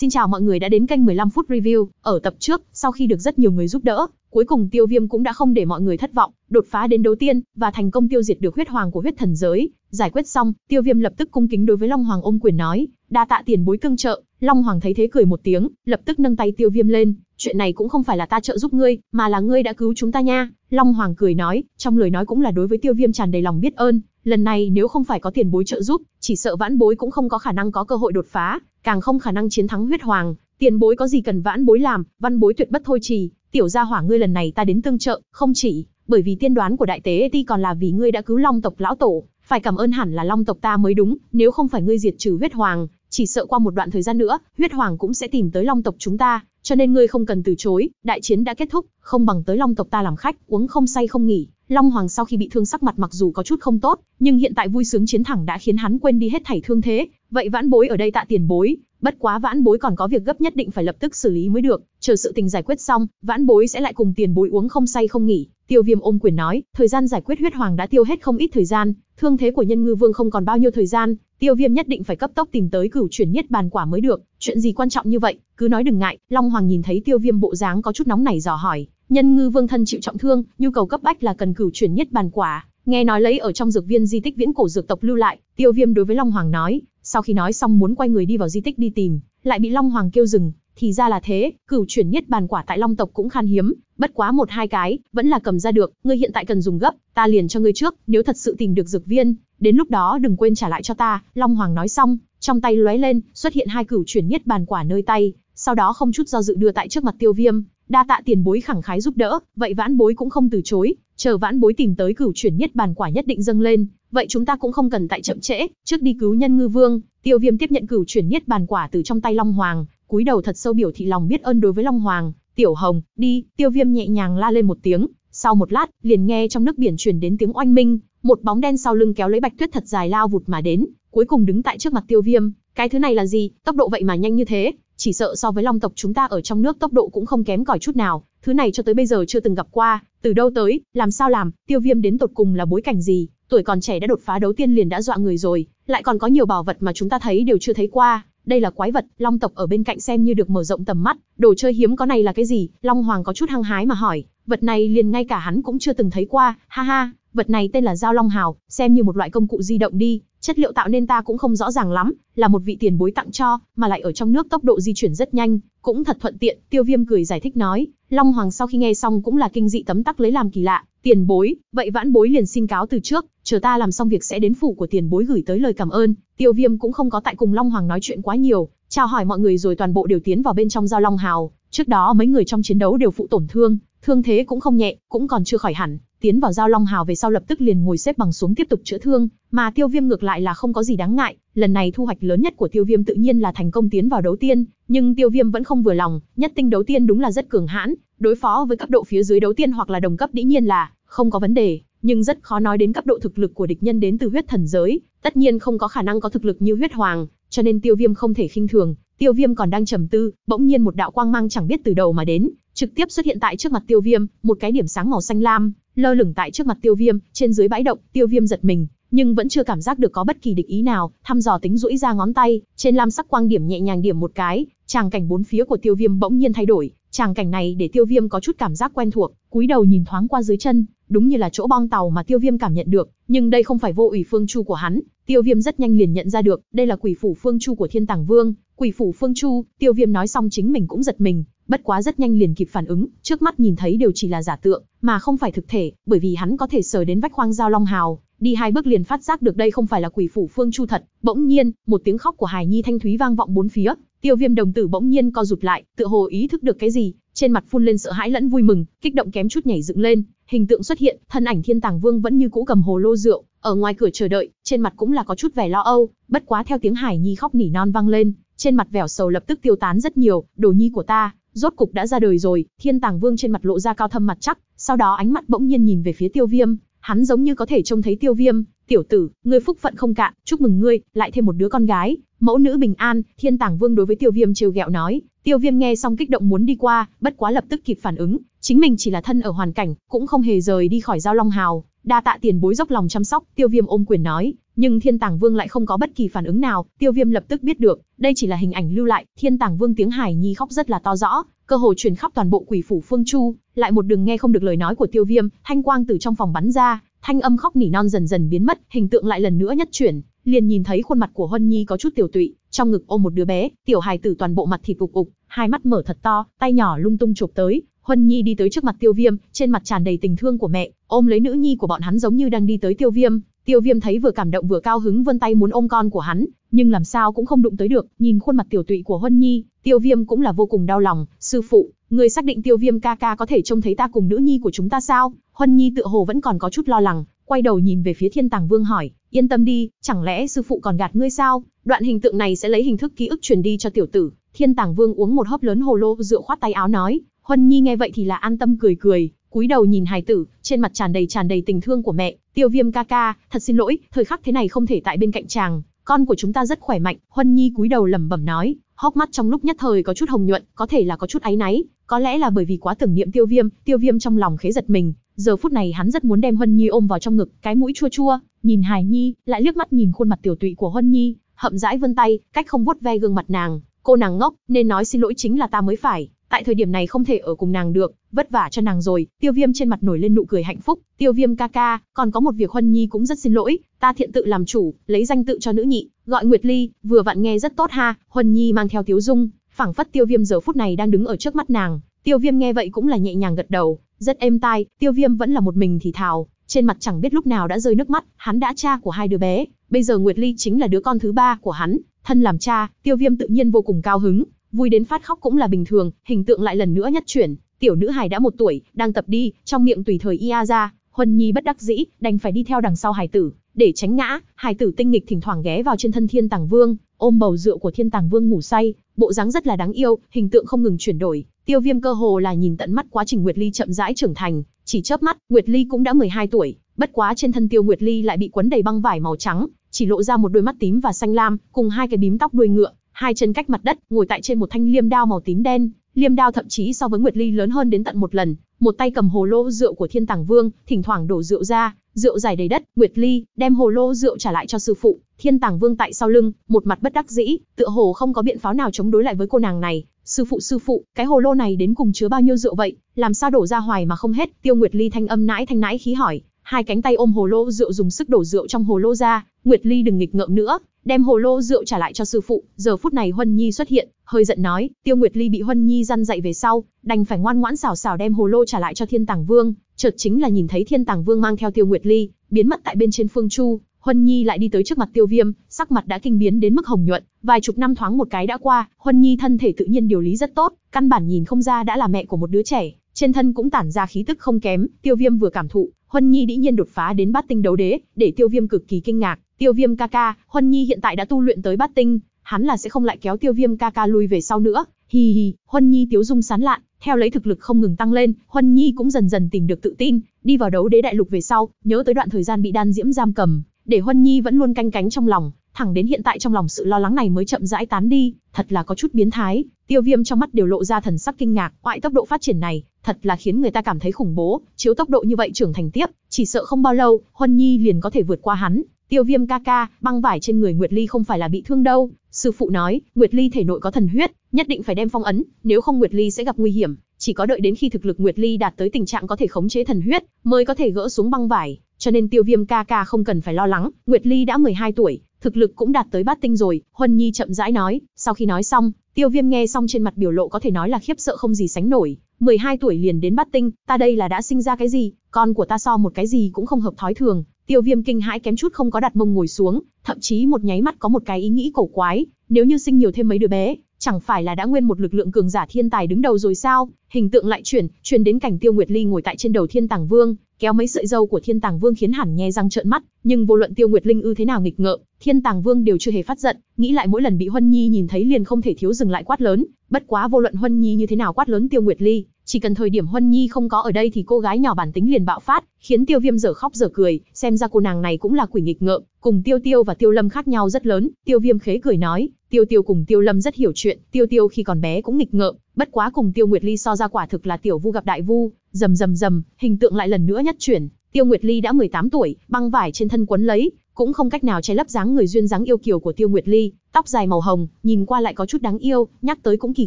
Xin chào mọi người đã đến kênh 15 phút review. Ở tập trước, sau khi được rất nhiều người giúp đỡ, cuối cùng Tiêu Viêm cũng đã không để mọi người thất vọng, đột phá đến đấu tiên và thành công tiêu diệt được huyết hoàng của huyết thần giới. Giải quyết xong, Tiêu Viêm lập tức cung kính đối với Long Hoàng ôm quyền nói, đa tạ tiền bối cương trợ. Long Hoàng thấy thế cười một tiếng, lập tức nâng tay Tiêu Viêm lên, chuyện này cũng không phải là ta trợ giúp ngươi, mà là ngươi đã cứu chúng ta nha. Long Hoàng cười nói, trong lời nói cũng là đối với Tiêu Viêm tràn đầy lòng biết ơn, Lần này nếu không phải có tiền bối trợ giúp, chỉ sợ vãn bối cũng không có khả năng có cơ hội đột phá, càng không khả năng chiến thắng huyết hoàng. Tiền bối có gì cần vãn bối làm, văn bối tuyệt bất thôi trì. Tiểu gia hỏa ngươi lần này ta đến tương trợ, không chỉ bởi vì tiên đoán của đại tế ti còn là vì ngươi đã cứu long tộc lão tổ, phải cảm ơn hẳn là long tộc ta mới đúng. Nếu không phải ngươi diệt trừ huyết hoàng, chỉ sợ qua một đoạn thời gian nữa, huyết hoàng cũng sẽ tìm tới long tộc chúng ta cho nên ngươi không cần từ chối, đại chiến đã kết thúc, không bằng tới Long tộc ta làm khách, uống không say không nghỉ. Long Hoàng sau khi bị thương sắc mặt mặc dù có chút không tốt, nhưng hiện tại vui sướng chiến thẳng đã khiến hắn quên đi hết thảy thương thế, vậy vãn bối ở đây tạ tiền bối, bất quá vãn bối còn có việc gấp nhất định phải lập tức xử lý mới được, chờ sự tình giải quyết xong, vãn bối sẽ lại cùng tiền bối uống không say không nghỉ. Tiêu Viêm ôm quyền nói, thời gian giải quyết huyết hoàng đã tiêu hết không ít thời gian, thương thế của Nhân Ngư Vương không còn bao nhiêu thời gian, Tiêu Viêm nhất định phải cấp tốc tìm tới cửu chuyển niết bàn quả mới được, chuyện gì quan trọng như vậy, cứ nói đừng ngại. Long Hoàng nhìn thấy Tiêu Viêm bộ dáng có chút nóng nảy dò hỏi, Nhân Ngư Vương thân chịu trọng thương, nhu cầu cấp bách là cần cửu chuyển niết bàn quả, nghe nói lấy ở trong dược viên di tích viễn cổ dược tộc lưu lại, Tiêu Viêm đối với Long Hoàng nói, sau khi nói xong muốn quay người đi vào di tích đi tìm, lại bị Long Hoàng kêu dừng, thì ra là thế, cửu chuyển nhất bàn quả tại Long tộc cũng khan hiếm, bất quá một hai cái, vẫn là cầm ra được, ngươi hiện tại cần dùng gấp, ta liền cho ngươi trước, nếu thật sự tìm được dược viên, đến lúc đó đừng quên trả lại cho ta." Long Hoàng nói xong, trong tay lóe lên, xuất hiện hai cửu chuyển nhất bàn quả nơi tay, sau đó không chút do dự đưa tại trước mặt Tiêu Viêm, đa tạ tiền bối khẳng khái giúp đỡ, vậy vãn bối cũng không từ chối, chờ vãn bối tìm tới cửu chuyển nhất bàn quả nhất định dâng lên, vậy chúng ta cũng không cần tại chậm trễ, trước đi cứu nhân ngư vương, tiêu viêm tiếp nhận cửu chuyển nhất bàn quả từ trong tay Long Hoàng, cúi đầu thật sâu biểu thị lòng biết ơn đối với Long Hoàng, tiểu hồng, đi, tiêu viêm nhẹ nhàng la lên một tiếng, sau một lát, liền nghe trong nước biển truyền đến tiếng oanh minh, một bóng đen sau lưng kéo lấy bạch tuyết thật dài lao vụt mà đến, cuối cùng đứng tại trước mặt tiêu viêm, cái thứ này là gì, tốc độ vậy mà nhanh như thế, chỉ sợ so với long tộc chúng ta ở trong nước tốc độ cũng không kém cỏi chút nào, thứ này cho tới bây giờ chưa từng gặp qua, từ đâu tới, làm sao làm, tiêu viêm đến tột cùng là bối cảnh gì, tuổi còn trẻ đã đột phá đấu tiên liền đã dọa người rồi, lại còn có nhiều bảo vật mà chúng ta thấy đều chưa thấy qua, đây là quái vật, long tộc ở bên cạnh xem như được mở rộng tầm mắt, đồ chơi hiếm có này là cái gì, long hoàng có chút hăng hái mà hỏi, vật này liền ngay cả hắn cũng chưa từng thấy qua, ha ha, vật này tên là dao long hào, xem như một loại công cụ di động đi, Chất liệu tạo nên ta cũng không rõ ràng lắm, là một vị tiền bối tặng cho, mà lại ở trong nước tốc độ di chuyển rất nhanh, cũng thật thuận tiện, Tiêu Viêm cười giải thích nói, Long Hoàng sau khi nghe xong cũng là kinh dị tấm tắc lấy làm kỳ lạ, tiền bối, vậy vãn bối liền xin cáo từ trước, chờ ta làm xong việc sẽ đến phủ của tiền bối gửi tới lời cảm ơn, Tiêu Viêm cũng không có tại cùng Long Hoàng nói chuyện quá nhiều, chào hỏi mọi người rồi toàn bộ đều tiến vào bên trong giao Long Hào, trước đó mấy người trong chiến đấu đều phụ tổn thương, thương thế cũng không nhẹ, cũng còn chưa khỏi hẳn, tiến vào giao long hào về sau lập tức liền ngồi xếp bằng xuống tiếp tục chữa thương, mà Tiêu Viêm ngược lại là không có gì đáng ngại, lần này thu hoạch lớn nhất của Tiêu Viêm tự nhiên là thành công tiến vào đấu tiên, nhưng Tiêu Viêm vẫn không vừa lòng, nhất tinh đấu tiên đúng là rất cường hãn, đối phó với cấp độ phía dưới đấu tiên hoặc là đồng cấp dĩ nhiên là không có vấn đề, nhưng rất khó nói đến cấp độ thực lực của địch nhân đến từ huyết thần giới, tất nhiên không có khả năng có thực lực như huyết hoàng, cho nên Tiêu Viêm không thể khinh thường. Tiêu Viêm còn đang trầm tư, bỗng nhiên một đạo quang mang chẳng biết từ đầu mà đến, trực tiếp xuất hiện tại trước mặt tiêu viêm, một cái điểm sáng màu xanh lam, lơ lửng tại trước mặt tiêu viêm, trên dưới bãi động, tiêu viêm giật mình, nhưng vẫn chưa cảm giác được có bất kỳ địch ý nào, thăm dò tính rũi ra ngón tay, trên lam sắc quang điểm nhẹ nhàng điểm một cái, tràng cảnh bốn phía của tiêu viêm bỗng nhiên thay đổi, tràng cảnh này để tiêu viêm có chút cảm giác quen thuộc, cúi đầu nhìn thoáng qua dưới chân, đúng như là chỗ bong tàu mà tiêu viêm cảm nhận được, nhưng đây không phải vô ủy phương chu của hắn, tiêu viêm rất nhanh liền nhận ra được, đây là quỷ phủ phương chu của thiên tàng vương, quỷ phủ phương chu, tiêu viêm nói xong chính mình cũng giật mình, bất quá rất nhanh liền kịp phản ứng, trước mắt nhìn thấy đều chỉ là giả tượng, mà không phải thực thể, bởi vì hắn có thể sờ đến vách khoang giao long hào, đi hai bước liền phát giác được đây không phải là quỷ phủ phương chu thật. Bỗng nhiên, một tiếng khóc của hải nhi thanh thúy vang vọng bốn phía, Tiêu Viêm đồng tử bỗng nhiên co rụt lại, tựa hồ ý thức được cái gì, trên mặt phun lên sợ hãi lẫn vui mừng, kích động kém chút nhảy dựng lên, hình tượng xuất hiện, thân ảnh Thiên Tàng Vương vẫn như cũ cầm hồ lô rượu, ở ngoài cửa chờ đợi, trên mặt cũng là có chút vẻ lo âu, bất quá theo tiếng Hải Nhi khóc nỉ non vang lên, trên mặt vẻ sầu lập tức tiêu tán rất nhiều, đồ nhi của ta, Rốt cục đã ra đời rồi, Thiên Tàng Vương trên mặt lộ ra cao thâm mặt chắc, sau đó ánh mắt bỗng nhiên nhìn về phía Tiêu Viêm, hắn giống như có thể trông thấy Tiêu Viêm, "Tiểu tử, ngươi phúc phận không cạn, chúc mừng ngươi, lại thêm một đứa con gái." Mẫu nữ bình an, Thiên Tàng Vương đối với Tiêu Viêm trêu ghẹo nói, Tiêu Viêm nghe xong kích động muốn đi qua, bất quá lập tức kịp phản ứng, chính mình chỉ là thân ở hoàn cảnh, cũng không hề rời đi khỏi Giao Long Hào, đa tạ tiền bối dốc lòng chăm sóc, Tiêu Viêm ôm quyền nói, nhưng Thiên Tàng Vương lại không có bất kỳ phản ứng nào, Tiêu Viêm lập tức biết được, đây chỉ là hình ảnh lưu lại, Thiên Tàng Vương tiếng Hải Nhi khóc rất là to rõ, cơ hồ truyền khắp toàn bộ quỷ phủ Phương Chu, lại một đường nghe không được lời nói của Tiêu Viêm, thanh quang từ trong phòng bắn ra, thanh âm khóc nỉ non dần dần biến mất, hình tượng lại lần nữa nhất chuyển, liền nhìn thấy khuôn mặt của Huân Nhi có chút tiểu tụy, trong ngực ôm một đứa bé, tiểu hài tử toàn bộ mặt thịt cục cục, hai mắt mở thật to, tay nhỏ lung tung chụp tới, Huân Nhi đi tới trước mặt Tiêu Viêm, trên mặt tràn đầy tình thương của mẹ, ôm lấy nữ nhi của bọn hắn giống như đang đi tới Tiêu Viêm, Tiêu Viêm thấy vừa cảm động vừa cao hứng vươn tay muốn ôm con của hắn, nhưng làm sao cũng không đụng tới được, nhìn khuôn mặt tiểu tụy của Huân Nhi, Tiêu Viêm cũng là vô cùng đau lòng, "Sư phụ, người xác định Tiêu Viêm ca ca có thể trông thấy ta cùng nữ nhi của chúng ta sao?" Huân Nhi tựa hồ vẫn còn có chút lo lắng, quay đầu nhìn về phía Thiên Tàng Vương hỏi, "Yên tâm đi, chẳng lẽ sư phụ còn gạt ngươi sao? Đoạn hình tượng này sẽ lấy hình thức ký ức truyền đi cho tiểu tử." Thiên Tàng Vương uống một hớp lớn hồ lô rượu khoát tay áo nói, Huân Nhi nghe vậy thì là an tâm cười cười, cúi đầu nhìn hài tử, trên mặt tràn đầy tràn đầy tình thương của mẹ, tiêu viêm ca ca, thật xin lỗi, thời khắc thế này không thể tại bên cạnh chàng, con của chúng ta rất khỏe mạnh, Huân Nhi cúi đầu lẩm bẩm nói, hốc mắt trong lúc nhất thời có chút hồng nhuận, có thể là có chút áy náy, có lẽ là bởi vì quá tưởng niệm tiêu viêm, tiêu viêm trong lòng khế giật mình, giờ phút này hắn rất muốn đem Huân Nhi ôm vào trong ngực, cái mũi chua chua, nhìn Hải Nhi, lại liếc mắt nhìn khuôn mặt tiểu tụy của Huân Nhi, hậm rãi vân tay, cách không vuốt ve gương mặt nàng, cô nàng ngốc, nên nói xin lỗi chính là ta mới phải tại thời điểm này không thể ở cùng nàng được, vất vả cho nàng rồi, tiêu viêm trên mặt nổi lên nụ cười hạnh phúc, tiêu viêm ca ca, còn có một việc Huân Nhi cũng rất xin lỗi, ta thiện tự làm chủ, lấy danh tự cho nữ nhị, gọi Nguyệt Ly, vừa vặn nghe rất tốt ha, Huân Nhi mang theo tiếu dung, phảng phất tiêu viêm giờ phút này đang đứng ở trước mắt nàng, tiêu viêm nghe vậy cũng là nhẹ nhàng gật đầu, rất êm tai, tiêu viêm vẫn là một mình thì thào, trên mặt chẳng biết lúc nào đã rơi nước mắt, hắn đã cha của hai đứa bé, bây giờ Nguyệt Ly chính là đứa con thứ ba của hắn, thân làm cha, tiêu viêm tự nhiên vô cùng cao hứng, vui đến phát khóc cũng là bình thường, hình tượng lại lần nữa nhất chuyển, tiểu nữ hài đã một tuổi, đang tập đi, trong miệng tùy thời ia ra, Huân Nhi bất đắc dĩ, đành phải đi theo đằng sau hài tử, để tránh ngã, hài tử tinh nghịch thỉnh thoảng ghé vào trên thân Thiên Tàng Vương, ôm bầu rượu của Thiên Tàng Vương ngủ say, bộ dáng rất là đáng yêu, hình tượng không ngừng chuyển đổi, Tiêu Viêm cơ hồ là nhìn tận mắt quá trình Nguyệt Ly chậm rãi trưởng thành, chỉ chớp mắt, Nguyệt Ly cũng đã 12 tuổi, bất quá trên thân Tiêu Nguyệt Ly lại bị quấn đầy băng vải màu trắng, chỉ lộ ra một đôi mắt tím và xanh lam, cùng hai cái bím tóc đuôi ngựa, hai chân cách mặt đất, ngồi tại trên một thanh liêm đao màu tím đen, liêm đao thậm chí so với Nguyệt Ly lớn hơn đến tận một lần, một tay cầm hồ lô rượu của Thiên Tàng Vương, thỉnh thoảng đổ rượu ra, rượu dài đầy đất, Nguyệt Ly đem hồ lô rượu trả lại cho sư phụ, Thiên Tàng Vương tại sau lưng, một mặt bất đắc dĩ, tựa hồ không có biện pháp nào chống đối lại với cô nàng này. Sư phụ sư phụ, cái hồ lô này đến cùng chứa bao nhiêu rượu vậy, làm sao đổ ra hoài mà không hết? Tiêu Nguyệt Ly thanh âm nãi thanh nãi khí hỏi, hai cánh tay ôm hồ lô rượu dùng sức đổ rượu trong hồ lô ra, Nguyệt Ly đừng nghịch ngợm nữa, đem hồ lô rượu trả lại cho sư phụ, giờ phút này Huân Nhi xuất hiện, hơi giận nói, Tiêu Nguyệt Ly bị Huân Nhi răn dạy về sau, đành phải ngoan ngoãn xào xào đem hồ lô trả lại cho Thiên Tàng Vương, chợt chính là nhìn thấy Thiên Tàng Vương mang theo Tiêu Nguyệt Ly, biến mất tại bên trên phương chu, Huân Nhi lại đi tới trước mặt Tiêu Viêm, sắc mặt đã kinh biến đến mức hồng nhuận, vài chục năm thoáng một cái đã qua, Huân Nhi thân thể tự nhiên điều lý rất tốt, căn bản nhìn không ra đã là mẹ của một đứa trẻ, trên thân cũng tản ra khí tức không kém, Tiêu Viêm vừa cảm thụ, Huân Nhi dĩ nhiên đột phá đến bát tinh đấu đế, để Tiêu Viêm cực kỳ kinh ngạc. Tiêu Viêm ca ca, Huân Nhi hiện tại đã tu luyện tới bát tinh, hắn là sẽ không lại kéo Tiêu Viêm ca ca lui về sau nữa. Hi hi, Huân Nhi tiếu dung sán lạn, theo lấy thực lực không ngừng tăng lên, Huân Nhi cũng dần dần tìm được tự tin, đi vào đấu đế đại lục về sau, nhớ tới đoạn thời gian bị đan diễm giam cầm, để Huân Nhi vẫn luôn canh cánh trong lòng, thẳng đến hiện tại trong lòng sự lo lắng này mới chậm rãi tán đi, thật là có chút biến thái, tiêu viêm trong mắt đều lộ ra thần sắc kinh ngạc, ngoại tốc độ phát triển này, thật là khiến người ta cảm thấy khủng bố, chiếu tốc độ như vậy trưởng thành tiếp, chỉ sợ không bao lâu, Huân Nhi liền có thể vượt qua hắn. Tiêu Viêm ca ca, băng vải trên người Nguyệt Ly không phải là bị thương đâu, sư phụ nói, Nguyệt Ly thể nội có thần huyết, nhất định phải đem phong ấn, nếu không Nguyệt Ly sẽ gặp nguy hiểm, chỉ có đợi đến khi thực lực Nguyệt Ly đạt tới tình trạng có thể khống chế thần huyết, mới có thể gỡ xuống băng vải, cho nên Tiêu Viêm ca ca không cần phải lo lắng, Nguyệt Ly đã 12 tuổi, thực lực cũng đạt tới bát tinh rồi, Huân Nhi chậm rãi nói, sau khi nói xong, Tiêu Viêm nghe xong trên mặt biểu lộ có thể nói là khiếp sợ không gì sánh nổi, 12 tuổi liền đến bát tinh, ta đây là đã sinh ra cái gì, con của ta so một cái gì cũng không hợp thói thường, Tiêu Viêm kinh hãi kém chút không có đặt mông ngồi xuống, thậm chí một nháy mắt có một cái ý nghĩ cổ quái, nếu như sinh nhiều thêm mấy đứa bé, chẳng phải là đã nguyên một lực lượng cường giả thiên tài đứng đầu rồi sao? Hình tượng lại chuyển, chuyển đến cảnh Tiêu Nguyệt Ly ngồi tại trên đầu Thiên Tảng Vương, kéo mấy sợi dâu của Thiên Tàng Vương khiến hẳn nhe răng trợn mắt, nhưng vô luận Tiêu Nguyệt Linh ư thế nào nghịch ngợm, Thiên Tàng Vương đều chưa hề phát giận, nghĩ lại mỗi lần bị Huân Nhi nhìn thấy liền không thể thiếu dừng lại quát lớn, bất quá vô luận Huân Nhi như thế nào quát lớn Tiêu Nguyệt Ly, chỉ cần thời điểm Huân Nhi không có ở đây thì cô gái nhỏ bản tính liền bạo phát, khiến Tiêu Viêm dở khóc dở cười, xem ra cô nàng này cũng là quỷ nghịch ngợm, cùng Tiêu Tiêu và Tiêu Lâm khác nhau rất lớn, Tiêu Viêm khế cười nói, Tiêu Tiêu cùng Tiêu Lâm rất hiểu chuyện, Tiêu Tiêu khi còn bé cũng nghịch ngợm, bất quá cùng Tiêu Nguyệt Ly so ra quả thực là tiểu vu gặp đại vu, rầm rầm rầm, hình tượng lại lần nữa nhất chuyển, Tiêu Nguyệt Ly đã 18 tuổi, băng vải trên thân quấn lấy, cũng không cách nào che lấp dáng người duyên dáng yêu kiều của Tiêu Nguyệt Ly, tóc dài màu hồng, nhìn qua lại có chút đáng yêu, nhắc tới cũng kỳ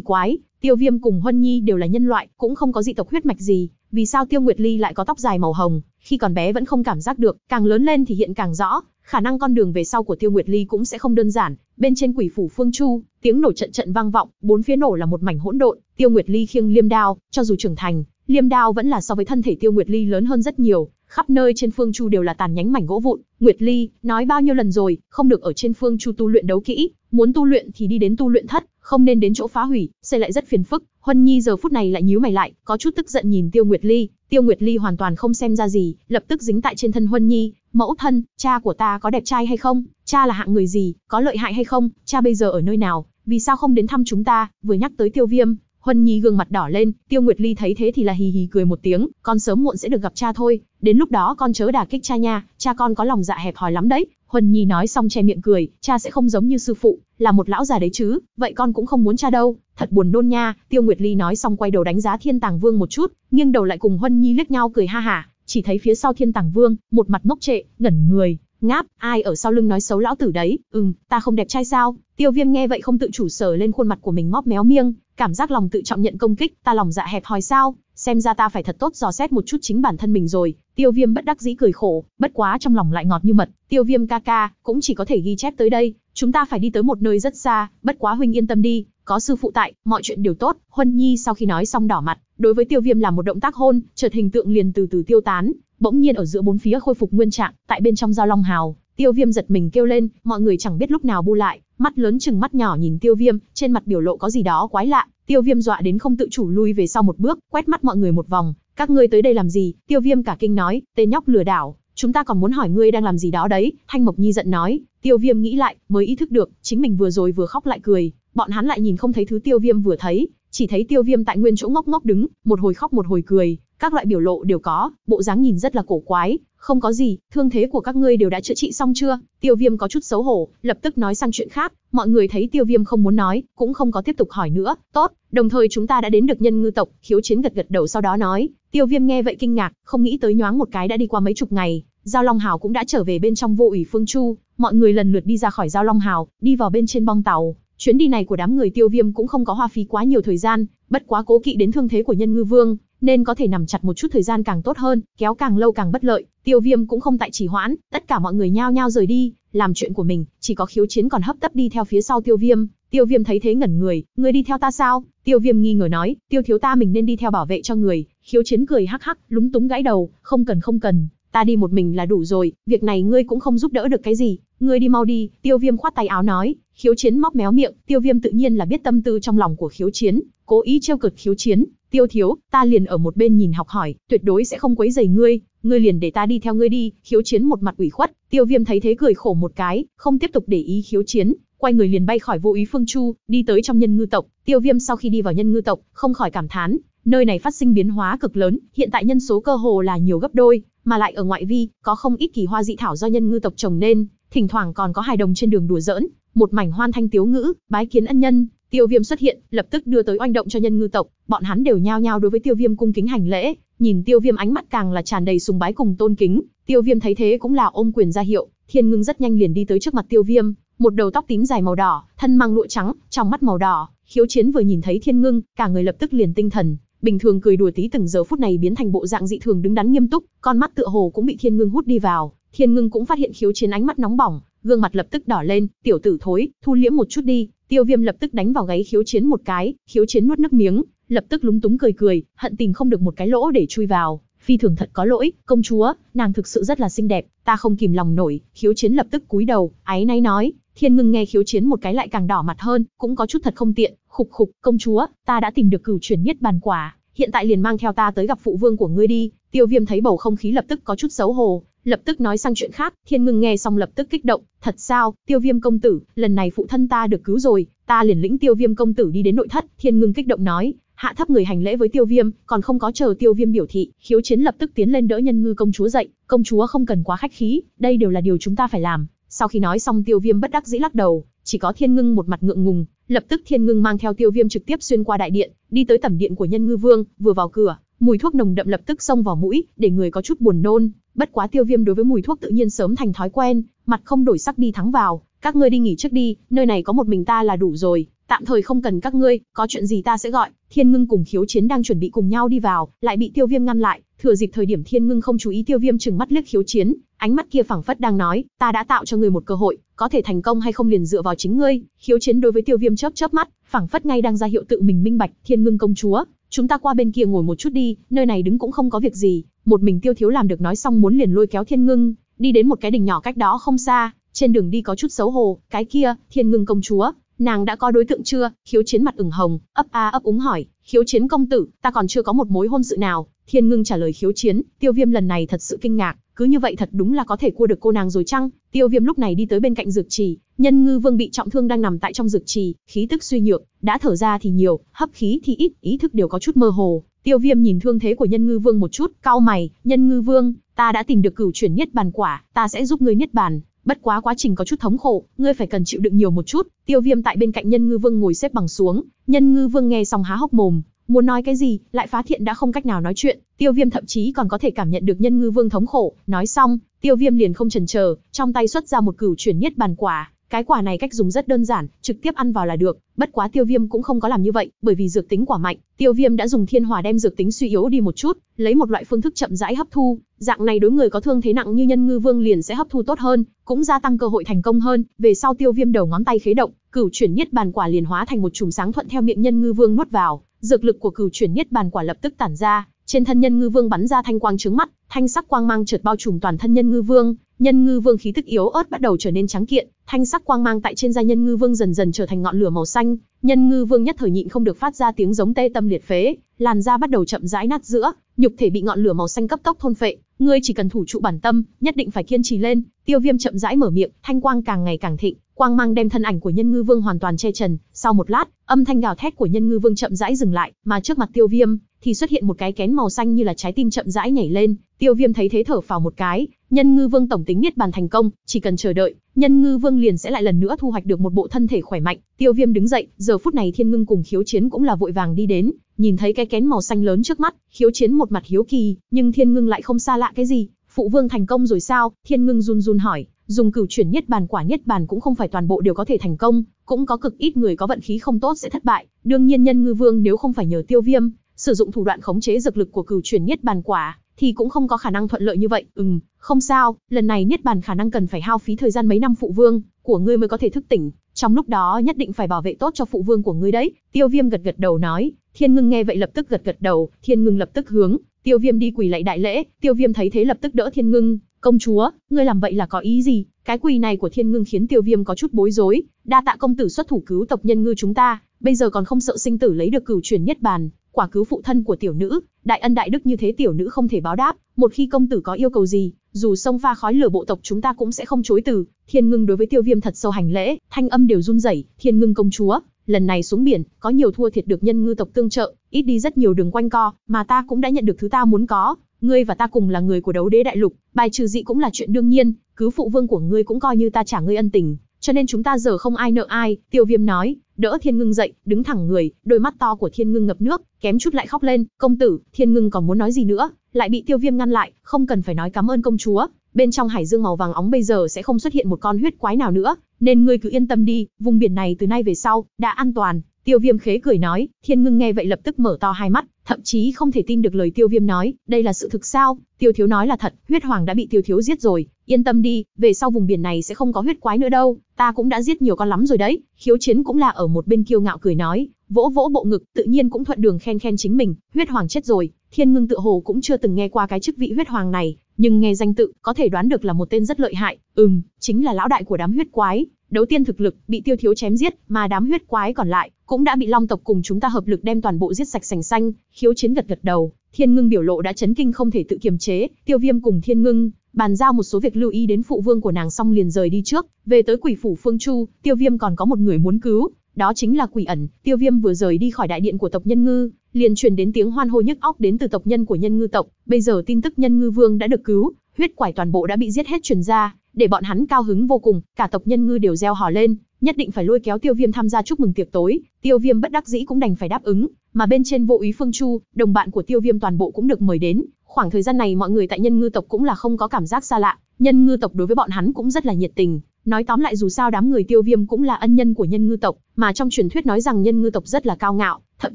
quái, Tiêu Viêm cùng Huân Nhi đều là nhân loại, cũng không có dị tộc huyết mạch gì, vì sao Tiêu Nguyệt Ly lại có tóc dài màu hồng? khi còn bé vẫn không cảm giác được, càng lớn lên thì hiện càng rõ, khả năng con đường về sau của Tiêu Nguyệt Ly cũng sẽ không đơn giản. Bên trên quỷ phủ Phương Chu, tiếng nổ trận trận vang vọng, bốn phía nổ là một mảnh hỗn độn, Tiêu Nguyệt Ly khiêng liêm đao, cho dù trưởng thành, liêm đao vẫn là so với thân thể Tiêu Nguyệt Ly lớn hơn rất nhiều, khắp nơi trên Phương Chu đều là tàn nhánh mảnh gỗ vụn. Nguyệt Ly, nói bao nhiêu lần rồi, không được ở trên Phương Chu tu luyện đấu kỹ, muốn tu luyện thì đi đến tu luyện thất, không nên đến chỗ phá hủy, xây lại rất phiền phức. Huân Nhi giờ phút này lại nhíu mày lại, có chút tức giận nhìn Tiêu Nguyệt Ly, Tiêu Nguyệt Ly hoàn toàn không xem ra gì, lập tức dính tại trên thân Huân Nhi, "Mẫu thân, cha của ta có đẹp trai hay không? Cha là hạng người gì, có lợi hại hay không? Cha bây giờ ở nơi nào, vì sao không đến thăm chúng ta?" Vừa nhắc tới Tiêu Viêm, Huân Nhi gương mặt đỏ lên, Tiêu Nguyệt Ly thấy thế thì là hì hì cười một tiếng, con sớm muộn sẽ được gặp cha thôi, đến lúc đó con chớ đả kích cha nha, cha con có lòng dạ hẹp hòi lắm đấy. Huân Nhi nói xong che miệng cười, cha sẽ không giống như sư phụ, là một lão già đấy chứ, vậy con cũng không muốn cha đâu, thật buồn nôn nha. Tiêu Nguyệt Ly nói xong quay đầu đánh giá Thiên Tàng Vương một chút, nghiêng đầu lại cùng Huân Nhi liếc nhau cười ha hả, chỉ thấy phía sau Thiên Tàng Vương, một mặt ngốc trệ, ngẩn người, ngáp, ai ở sau lưng nói xấu lão tử đấy, ừm, ta không đẹp trai sao, tiêu viêm nghe vậy không tự chủ sở lên khuôn mặt của mình móp méo miêng, cảm giác lòng tự trọng nhận công kích, ta lòng dạ hẹp hòi sao, xem ra ta phải thật tốt dò xét một chút chính bản thân mình rồi, tiêu viêm bất đắc dĩ cười khổ, bất quá trong lòng lại ngọt như mật, tiêu viêm ca ca, cũng chỉ có thể ghi chép tới đây, chúng ta phải đi tới một nơi rất xa, bất quá huynh yên tâm đi, có sư phụ tại, mọi chuyện đều tốt. Huân Nhi sau khi nói xong đỏ mặt, đối với Tiêu Viêm là một động tác hôn, chợt hình tượng liền từ từ tiêu tán, bỗng nhiên ở giữa bốn phía khôi phục nguyên trạng, tại bên trong giao long hào, Tiêu Viêm giật mình kêu lên, mọi người chẳng biết lúc nào bu lại, mắt lớn chừng mắt nhỏ nhìn Tiêu Viêm, trên mặt biểu lộ có gì đó quái lạ. Tiêu Viêm dọa đến không tự chủ lui về sau một bước, quét mắt mọi người một vòng, các ngươi tới đây làm gì? Tiêu Viêm cả kinh nói, tên nhóc lừa đảo, chúng ta còn muốn hỏi ngươi đang làm gì đó đấy. Thanh Mộc Nhi giận nói, Tiêu Viêm nghĩ lại, mới ý thức được, chính mình vừa rồi vừa khóc lại cười, bọn hắn lại nhìn không thấy thứ tiêu viêm vừa thấy, chỉ thấy tiêu viêm tại nguyên chỗ ngóc ngóc đứng, một hồi khóc một hồi cười, các loại biểu lộ đều có, bộ dáng nhìn rất là cổ quái, không có gì, thương thế của các ngươi đều đã chữa trị xong chưa? Tiêu Viêm có chút xấu hổ, lập tức nói sang chuyện khác, mọi người thấy Tiêu Viêm không muốn nói, cũng không có tiếp tục hỏi nữa, tốt, đồng thời chúng ta đã đến được nhân ngư tộc, khiếu chiến gật gật đầu sau đó nói, Tiêu Viêm nghe vậy kinh ngạc, không nghĩ tới nhoáng một cái đã đi qua mấy chục ngày, Giao Long Hào cũng đã trở về bên trong vô ủy phương chu, mọi người lần lượt đi ra khỏi Giao Long Hào, đi vào bên trên bong tàu, Chuyến đi này của đám người tiêu viêm cũng không có hoa phí quá nhiều thời gian, bất quá cố kỵ đến thương thế của nhân ngư vương, nên có thể nằm chặt một chút thời gian càng tốt hơn, kéo càng lâu càng bất lợi, tiêu viêm cũng không tại chỉ hoãn, tất cả mọi người nhao nhao rời đi, làm chuyện của mình, chỉ có khiếu chiến còn hấp tấp đi theo phía sau tiêu viêm, tiêu viêm thấy thế ngẩn người, người đi theo ta sao, tiêu viêm nghi ngờ nói, tiêu thiếu ta mình nên đi theo bảo vệ cho người, khiếu chiến cười hắc hắc, lúng túng gãy đầu, không cần không cần, ta đi một mình là đủ rồi, việc này ngươi cũng không giúp đỡ được cái gì, ngươi đi mau đi, tiêu viêm khoát tay áo nói, khiếu chiến móc méo miệng, tiêu viêm tự nhiên là biết tâm tư trong lòng của khiếu chiến, cố ý trêu cực khiếu chiến, tiêu thiếu, ta liền ở một bên nhìn học hỏi, tuyệt đối sẽ không quấy rầy ngươi, ngươi liền để ta đi theo ngươi đi, khiếu chiến một mặt ủy khuất, tiêu viêm thấy thế cười khổ một cái, không tiếp tục để ý khiếu chiến. Quay người liền bay khỏi vô ý phương chu, đi tới trong nhân ngư tộc, tiêu viêm sau khi đi vào nhân ngư tộc, không khỏi cảm thán, Nơi này phát sinh biến hóa cực lớn, hiện tại nhân số cơ hồ là nhiều gấp đôi, mà lại ở ngoại vi, có không ít kỳ hoa dị thảo do nhân ngư tộc trồng nên, thỉnh thoảng còn có hài đồng trên đường đùa giỡn, một mảnh hoan thanh tiếu ngữ, bái kiến ân nhân, Tiêu Viêm xuất hiện, lập tức đưa tới oanh động cho nhân ngư tộc, bọn hắn đều nhao nhao đối với Tiêu Viêm cung kính hành lễ, nhìn Tiêu Viêm ánh mắt càng là tràn đầy sùng bái cùng tôn kính, Tiêu Viêm thấy thế cũng là ôm quyền ra hiệu, Thiên Ngưng rất nhanh liền đi tới trước mặt Tiêu Viêm, một đầu tóc tím dài màu đỏ, thân mang lụa trắng, trong mắt màu đỏ, Khiếu Chiến vừa nhìn thấy Thiên Ngưng, cả người lập tức liền tinh thần, bình thường cười đùa tí từng giờ phút này biến thành bộ dạng dị thường đứng đắn nghiêm túc, con mắt tựa hồ cũng bị Thiên Ngưng hút đi vào, Thiên Ngưng cũng phát hiện khiếu chiến ánh mắt nóng bỏng, gương mặt lập tức đỏ lên, "Tiểu tử thối, thu liễm một chút đi." Tiêu Viêm lập tức đánh vào gáy khiếu chiến một cái, khiếu chiến nuốt nước miếng, lập tức lúng túng cười cười, hận tình không được một cái lỗ để chui vào, phi thường thật có lỗi, công chúa, nàng thực sự rất là xinh đẹp, ta không kìm lòng nổi, khiếu chiến lập tức cúi đầu, áy náy nói, Thiên Ngưng nghe khiếu chiến một cái lại càng đỏ mặt hơn, cũng có chút thật không tiện, khục khục, công chúa, ta đã tìm được cửu chuyển nhất bàn quả, hiện tại liền mang theo ta tới gặp phụ vương của ngươi đi. Tiêu Viêm thấy bầu không khí lập tức có chút xấu hổ, lập tức nói sang chuyện khác, Thiên Ngưng nghe xong lập tức kích động, thật sao, Tiêu Viêm công tử, lần này phụ thân ta được cứu rồi, ta liền lĩnh Tiêu Viêm công tử đi đến nội thất, Thiên Ngưng kích động nói, hạ thấp người hành lễ với Tiêu Viêm, còn không có chờ Tiêu Viêm biểu thị, Khiếu Chiến lập tức tiến lên đỡ Nhân Ngư công chúa dậy, công chúa không cần quá khách khí, đây đều là điều chúng ta phải làm, sau khi nói xong tiêu viêm bất đắc dĩ lắc đầu, chỉ có thiên ngưng một mặt ngượng ngùng, lập tức thiên ngưng mang theo tiêu viêm trực tiếp xuyên qua đại điện, đi tới tẩm điện của nhân ngư vương, vừa vào cửa, mùi thuốc nồng đậm lập tức xông vào mũi, để người có chút buồn nôn, bất quá tiêu viêm đối với mùi thuốc tự nhiên sớm thành thói quen, mặt không đổi sắc đi thẳng vào, các ngươi đi nghỉ trước đi, nơi này có một mình ta là đủ rồi, tạm thời không cần các ngươi, có chuyện gì ta sẽ gọi. Thiên Ngưng cùng Khiếu Chiến đang chuẩn bị cùng nhau đi vào, lại bị Tiêu Viêm ngăn lại, thừa dịp thời điểm Thiên Ngưng không chú ý Tiêu Viêm chừng mắt liếc Khiếu Chiến, ánh mắt kia phảng phất đang nói, ta đã tạo cho ngươi một cơ hội, có thể thành công hay không liền dựa vào chính ngươi. Khiếu Chiến đối với Tiêu Viêm chớp chớp mắt, phảng phất ngay đang ra hiệu tự mình minh bạch, Thiên Ngưng công chúa, chúng ta qua bên kia ngồi một chút đi, nơi này đứng cũng không có việc gì. Một mình Tiêu Thiếu làm được nói xong muốn liền lôi kéo Thiên Ngưng, đi đến một cái đỉnh nhỏ cách đó không xa, trên đường đi có chút xấu hổ, cái kia, thiên ngưng công chúa, nàng đã có đối tượng chưa? Khiếu chiến mặt ửng hồng, ấp a ấp úng hỏi, khiếu chiến công tử, ta còn chưa có một mối hôn sự nào. Thiên ngưng trả lời khiếu chiến, tiêu viêm lần này thật sự kinh ngạc, cứ như vậy thật đúng là có thể cua được cô nàng rồi chăng? Tiêu viêm lúc này đi tới bên cạnh dược trì, nhân ngư vương bị trọng thương đang nằm tại trong dược trì, khí tức suy nhược, đã thở ra thì nhiều, hấp khí thì ít, ý thức đều có chút mơ hồ. Tiêu viêm nhìn thương thế của nhân ngư vương một chút, cau mày, nhân ngư vương, ta đã tìm được cửu chuyển nhất bàn quả, ta sẽ giúp ngươi nhất bàn, Bất quá quá trình có chút thống khổ, ngươi phải cần chịu đựng nhiều một chút. Tiêu Viêm tại bên cạnh Nhân Ngư Vương ngồi xếp bằng xuống, Nhân Ngư Vương nghe xong há hốc mồm, muốn nói cái gì, lại phá thiện đã không cách nào nói chuyện, Tiêu Viêm thậm chí còn có thể cảm nhận được Nhân Ngư Vương thống khổ, nói xong, Tiêu Viêm liền không chần chờ, trong tay xuất ra một cửu chuyển nhất bàn quả, cái quả này cách dùng rất đơn giản, trực tiếp ăn vào là được, bất quá Tiêu Viêm cũng không có làm như vậy, bởi vì dược tính quả mạnh, Tiêu Viêm đã dùng thiên hỏa đem dược tính suy yếu đi một chút, lấy một loại phương thức chậm rãi hấp thu, dạng này đối người có thương thế nặng như Nhân Ngư Vương liền sẽ hấp thu tốt hơn, cũng gia tăng cơ hội thành công hơn, về sau Tiêu Viêm đầu ngón tay khế động, cửu chuyển niết bàn quả liền hóa thành một chùm sáng thuận theo miệng Nhân Ngư Vương nuốt vào, dược lực của cửu chuyển niết bàn quả lập tức tản ra, trên thân Nhân Ngư Vương bắn ra thanh quang chướng mắt, thanh sắc quang mang chợt bao trùm toàn thân nhân ngư vương, nhân ngư vương khí tức yếu ớt bắt đầu trở nên trắng kiện, thanh sắc quang mang tại trên da nhân ngư vương dần dần trở thành ngọn lửa màu xanh, nhân ngư vương nhất thời nhịn không được phát ra tiếng giống tê tâm liệt phế, làn da bắt đầu chậm rãi nát giữa, nhục thể bị ngọn lửa màu xanh cấp tốc thôn phệ, ngươi chỉ cần thủ trụ bản tâm, nhất định phải kiên trì lên. Tiêu Viêm chậm rãi mở miệng, thanh quang càng ngày càng thịnh, quang mang đem thân ảnh của Nhân Ngư Vương hoàn toàn che trần, sau một lát, âm thanh gào thét của Nhân Ngư Vương chậm rãi dừng lại, mà trước mặt Tiêu Viêm, thì xuất hiện một cái kén màu xanh như là trái tim chậm rãi nhảy lên, Tiêu Viêm thấy thế thở phào một cái, Nhân Ngư Vương tổng tính niết bàn thành công, chỉ cần chờ đợi, Nhân Ngư Vương liền sẽ lại lần nữa thu hoạch được một bộ thân thể khỏe mạnh. Tiêu Viêm đứng dậy, giờ phút này Thiên Ngưng cùng Khiếu Chiến cũng là vội vàng đi đến, nhìn thấy cái kén màu xanh lớn trước mắt, Khiếu Chiến một mặt hiếu kỳ, nhưng Thiên Ngưng lại không xa lạ cái gì, phụ vương thành công rồi sao? Thiên Ngưng run run hỏi, dùng cửu chuyển nhất bàn quả nhất bàn cũng không phải toàn bộ đều có thể thành công, cũng có cực ít người có vận khí không tốt sẽ thất bại. Đương nhiên nhân ngư vương nếu không phải nhờ tiêu viêm, sử dụng thủ đoạn khống chế dược lực của cửu chuyển niết bàn quả, thì cũng không có khả năng thuận lợi như vậy. Ừm, không sao, lần này niết bàn khả năng cần phải hao phí thời gian mấy năm phụ vương của ngươi mới có thể thức tỉnh, trong lúc đó nhất định phải bảo vệ tốt cho phụ vương của ngươi đấy." Tiêu Viêm gật gật đầu nói, Thiên Ngưng nghe vậy lập tức gật gật đầu, Thiên Ngưng lập tức hướng Tiêu Viêm đi quỳ lạy đại lễ, Tiêu Viêm thấy thế lập tức đỡ Thiên Ngưng, "Công chúa, ngươi làm vậy là có ý gì?" Cái quỳ này của Thiên Ngưng khiến Tiêu Viêm có chút bối rối, "Đa tạ công tử xuất thủ cứu tộc nhân ngư chúng ta, bây giờ còn không sợ sinh tử lấy được cửu truyền niết bàn." quả cứu phụ thân của tiểu nữ, đại ân đại đức như thế tiểu nữ không thể báo đáp, một khi công tử có yêu cầu gì, dù sông pha khói lửa bộ tộc chúng ta cũng sẽ không chối từ. Thiên Ngưng đối với Tiêu Viêm thật sâu hành lễ, thanh âm đều run rẩy, Thiên Ngưng công chúa, lần này xuống biển, có nhiều thua thiệt được nhân ngư tộc tương trợ, ít đi rất nhiều đường quanh co, mà ta cũng đã nhận được thứ ta muốn có, ngươi và ta cùng là người của đấu đế đại lục, bài trừ dị cũng là chuyện đương nhiên, cứu phụ vương của ngươi cũng coi như ta trả ngươi ân tình, cho nên chúng ta giờ không ai nợ ai, tiêu viêm nói, đỡ thiên ngưng dậy đứng thẳng người đôi mắt to của thiên ngưng ngập nước kém chút lại khóc lên công tử thiên ngưng còn muốn nói gì nữa lại bị tiêu viêm ngăn lại không cần phải nói cảm ơn công chúa bên trong hải dương màu vàng óng bây giờ sẽ không xuất hiện một con huyết quái nào nữa nên ngươi cứ yên tâm đi vùng biển này từ nay về sau đã an toàn Tiêu viêm khế cười nói, thiên ngưng nghe vậy lập tức mở to hai mắt, thậm chí không thể tin được lời tiêu viêm nói, đây là sự thực sao, tiêu thiếu nói là thật, huyết hoàng đã bị tiêu thiếu giết rồi, yên tâm đi, về sau vùng biển này sẽ không có huyết quái nữa đâu, ta cũng đã giết nhiều con lắm rồi đấy, khiếu chiến cũng là ở một bên kiêu ngạo cười nói, vỗ vỗ bộ ngực, tự nhiên cũng thuận đường khen khen chính mình, huyết hoàng chết rồi, thiên ngưng tự hồ cũng chưa từng nghe qua cái chức vị huyết hoàng này, nhưng nghe danh tự, có thể đoán được là một tên rất lợi hại, ừm, chính là lão đại của đám huyết quái, đấu tiên thực lực bị tiêu thiếu chém giết, mà đám huyết quái còn lại cũng đã bị long tộc cùng chúng ta hợp lực đem toàn bộ giết sạch sành xanh. Khiếu chiến gật gật đầu, thiên ngưng biểu lộ đã chấn kinh không thể tự kiềm chế. Tiêu viêm cùng thiên ngưng bàn giao một số việc lưu ý đến phụ vương của nàng xong liền rời đi trước. Về tới quỷ phủ phương chu, tiêu viêm còn có một người muốn cứu, đó chính là quỷ ẩn. Tiêu viêm vừa rời đi khỏi đại điện của tộc nhân ngư, liền truyền đến tiếng hoan hô nhức óc đến từ tộc nhân của nhân ngư tộc. Bây giờ tin tức nhân ngư vương đã được cứu, huyết quải toàn bộ đã bị giết hết truyền ra, để bọn hắn cao hứng vô cùng, cả tộc nhân ngư đều reo hò lên, nhất định phải lôi kéo Tiêu Viêm tham gia chúc mừng tiệc tối, Tiêu Viêm bất đắc dĩ cũng đành phải đáp ứng, mà bên trên vô úy Phương Chu, đồng bạn của Tiêu Viêm toàn bộ cũng được mời đến, khoảng thời gian này mọi người tại nhân ngư tộc cũng là không có cảm giác xa lạ, nhân ngư tộc đối với bọn hắn cũng rất là nhiệt tình. Nói tóm lại dù sao đám người tiêu viêm cũng là ân nhân của nhân ngư tộc, mà trong truyền thuyết nói rằng nhân ngư tộc rất là cao ngạo, thậm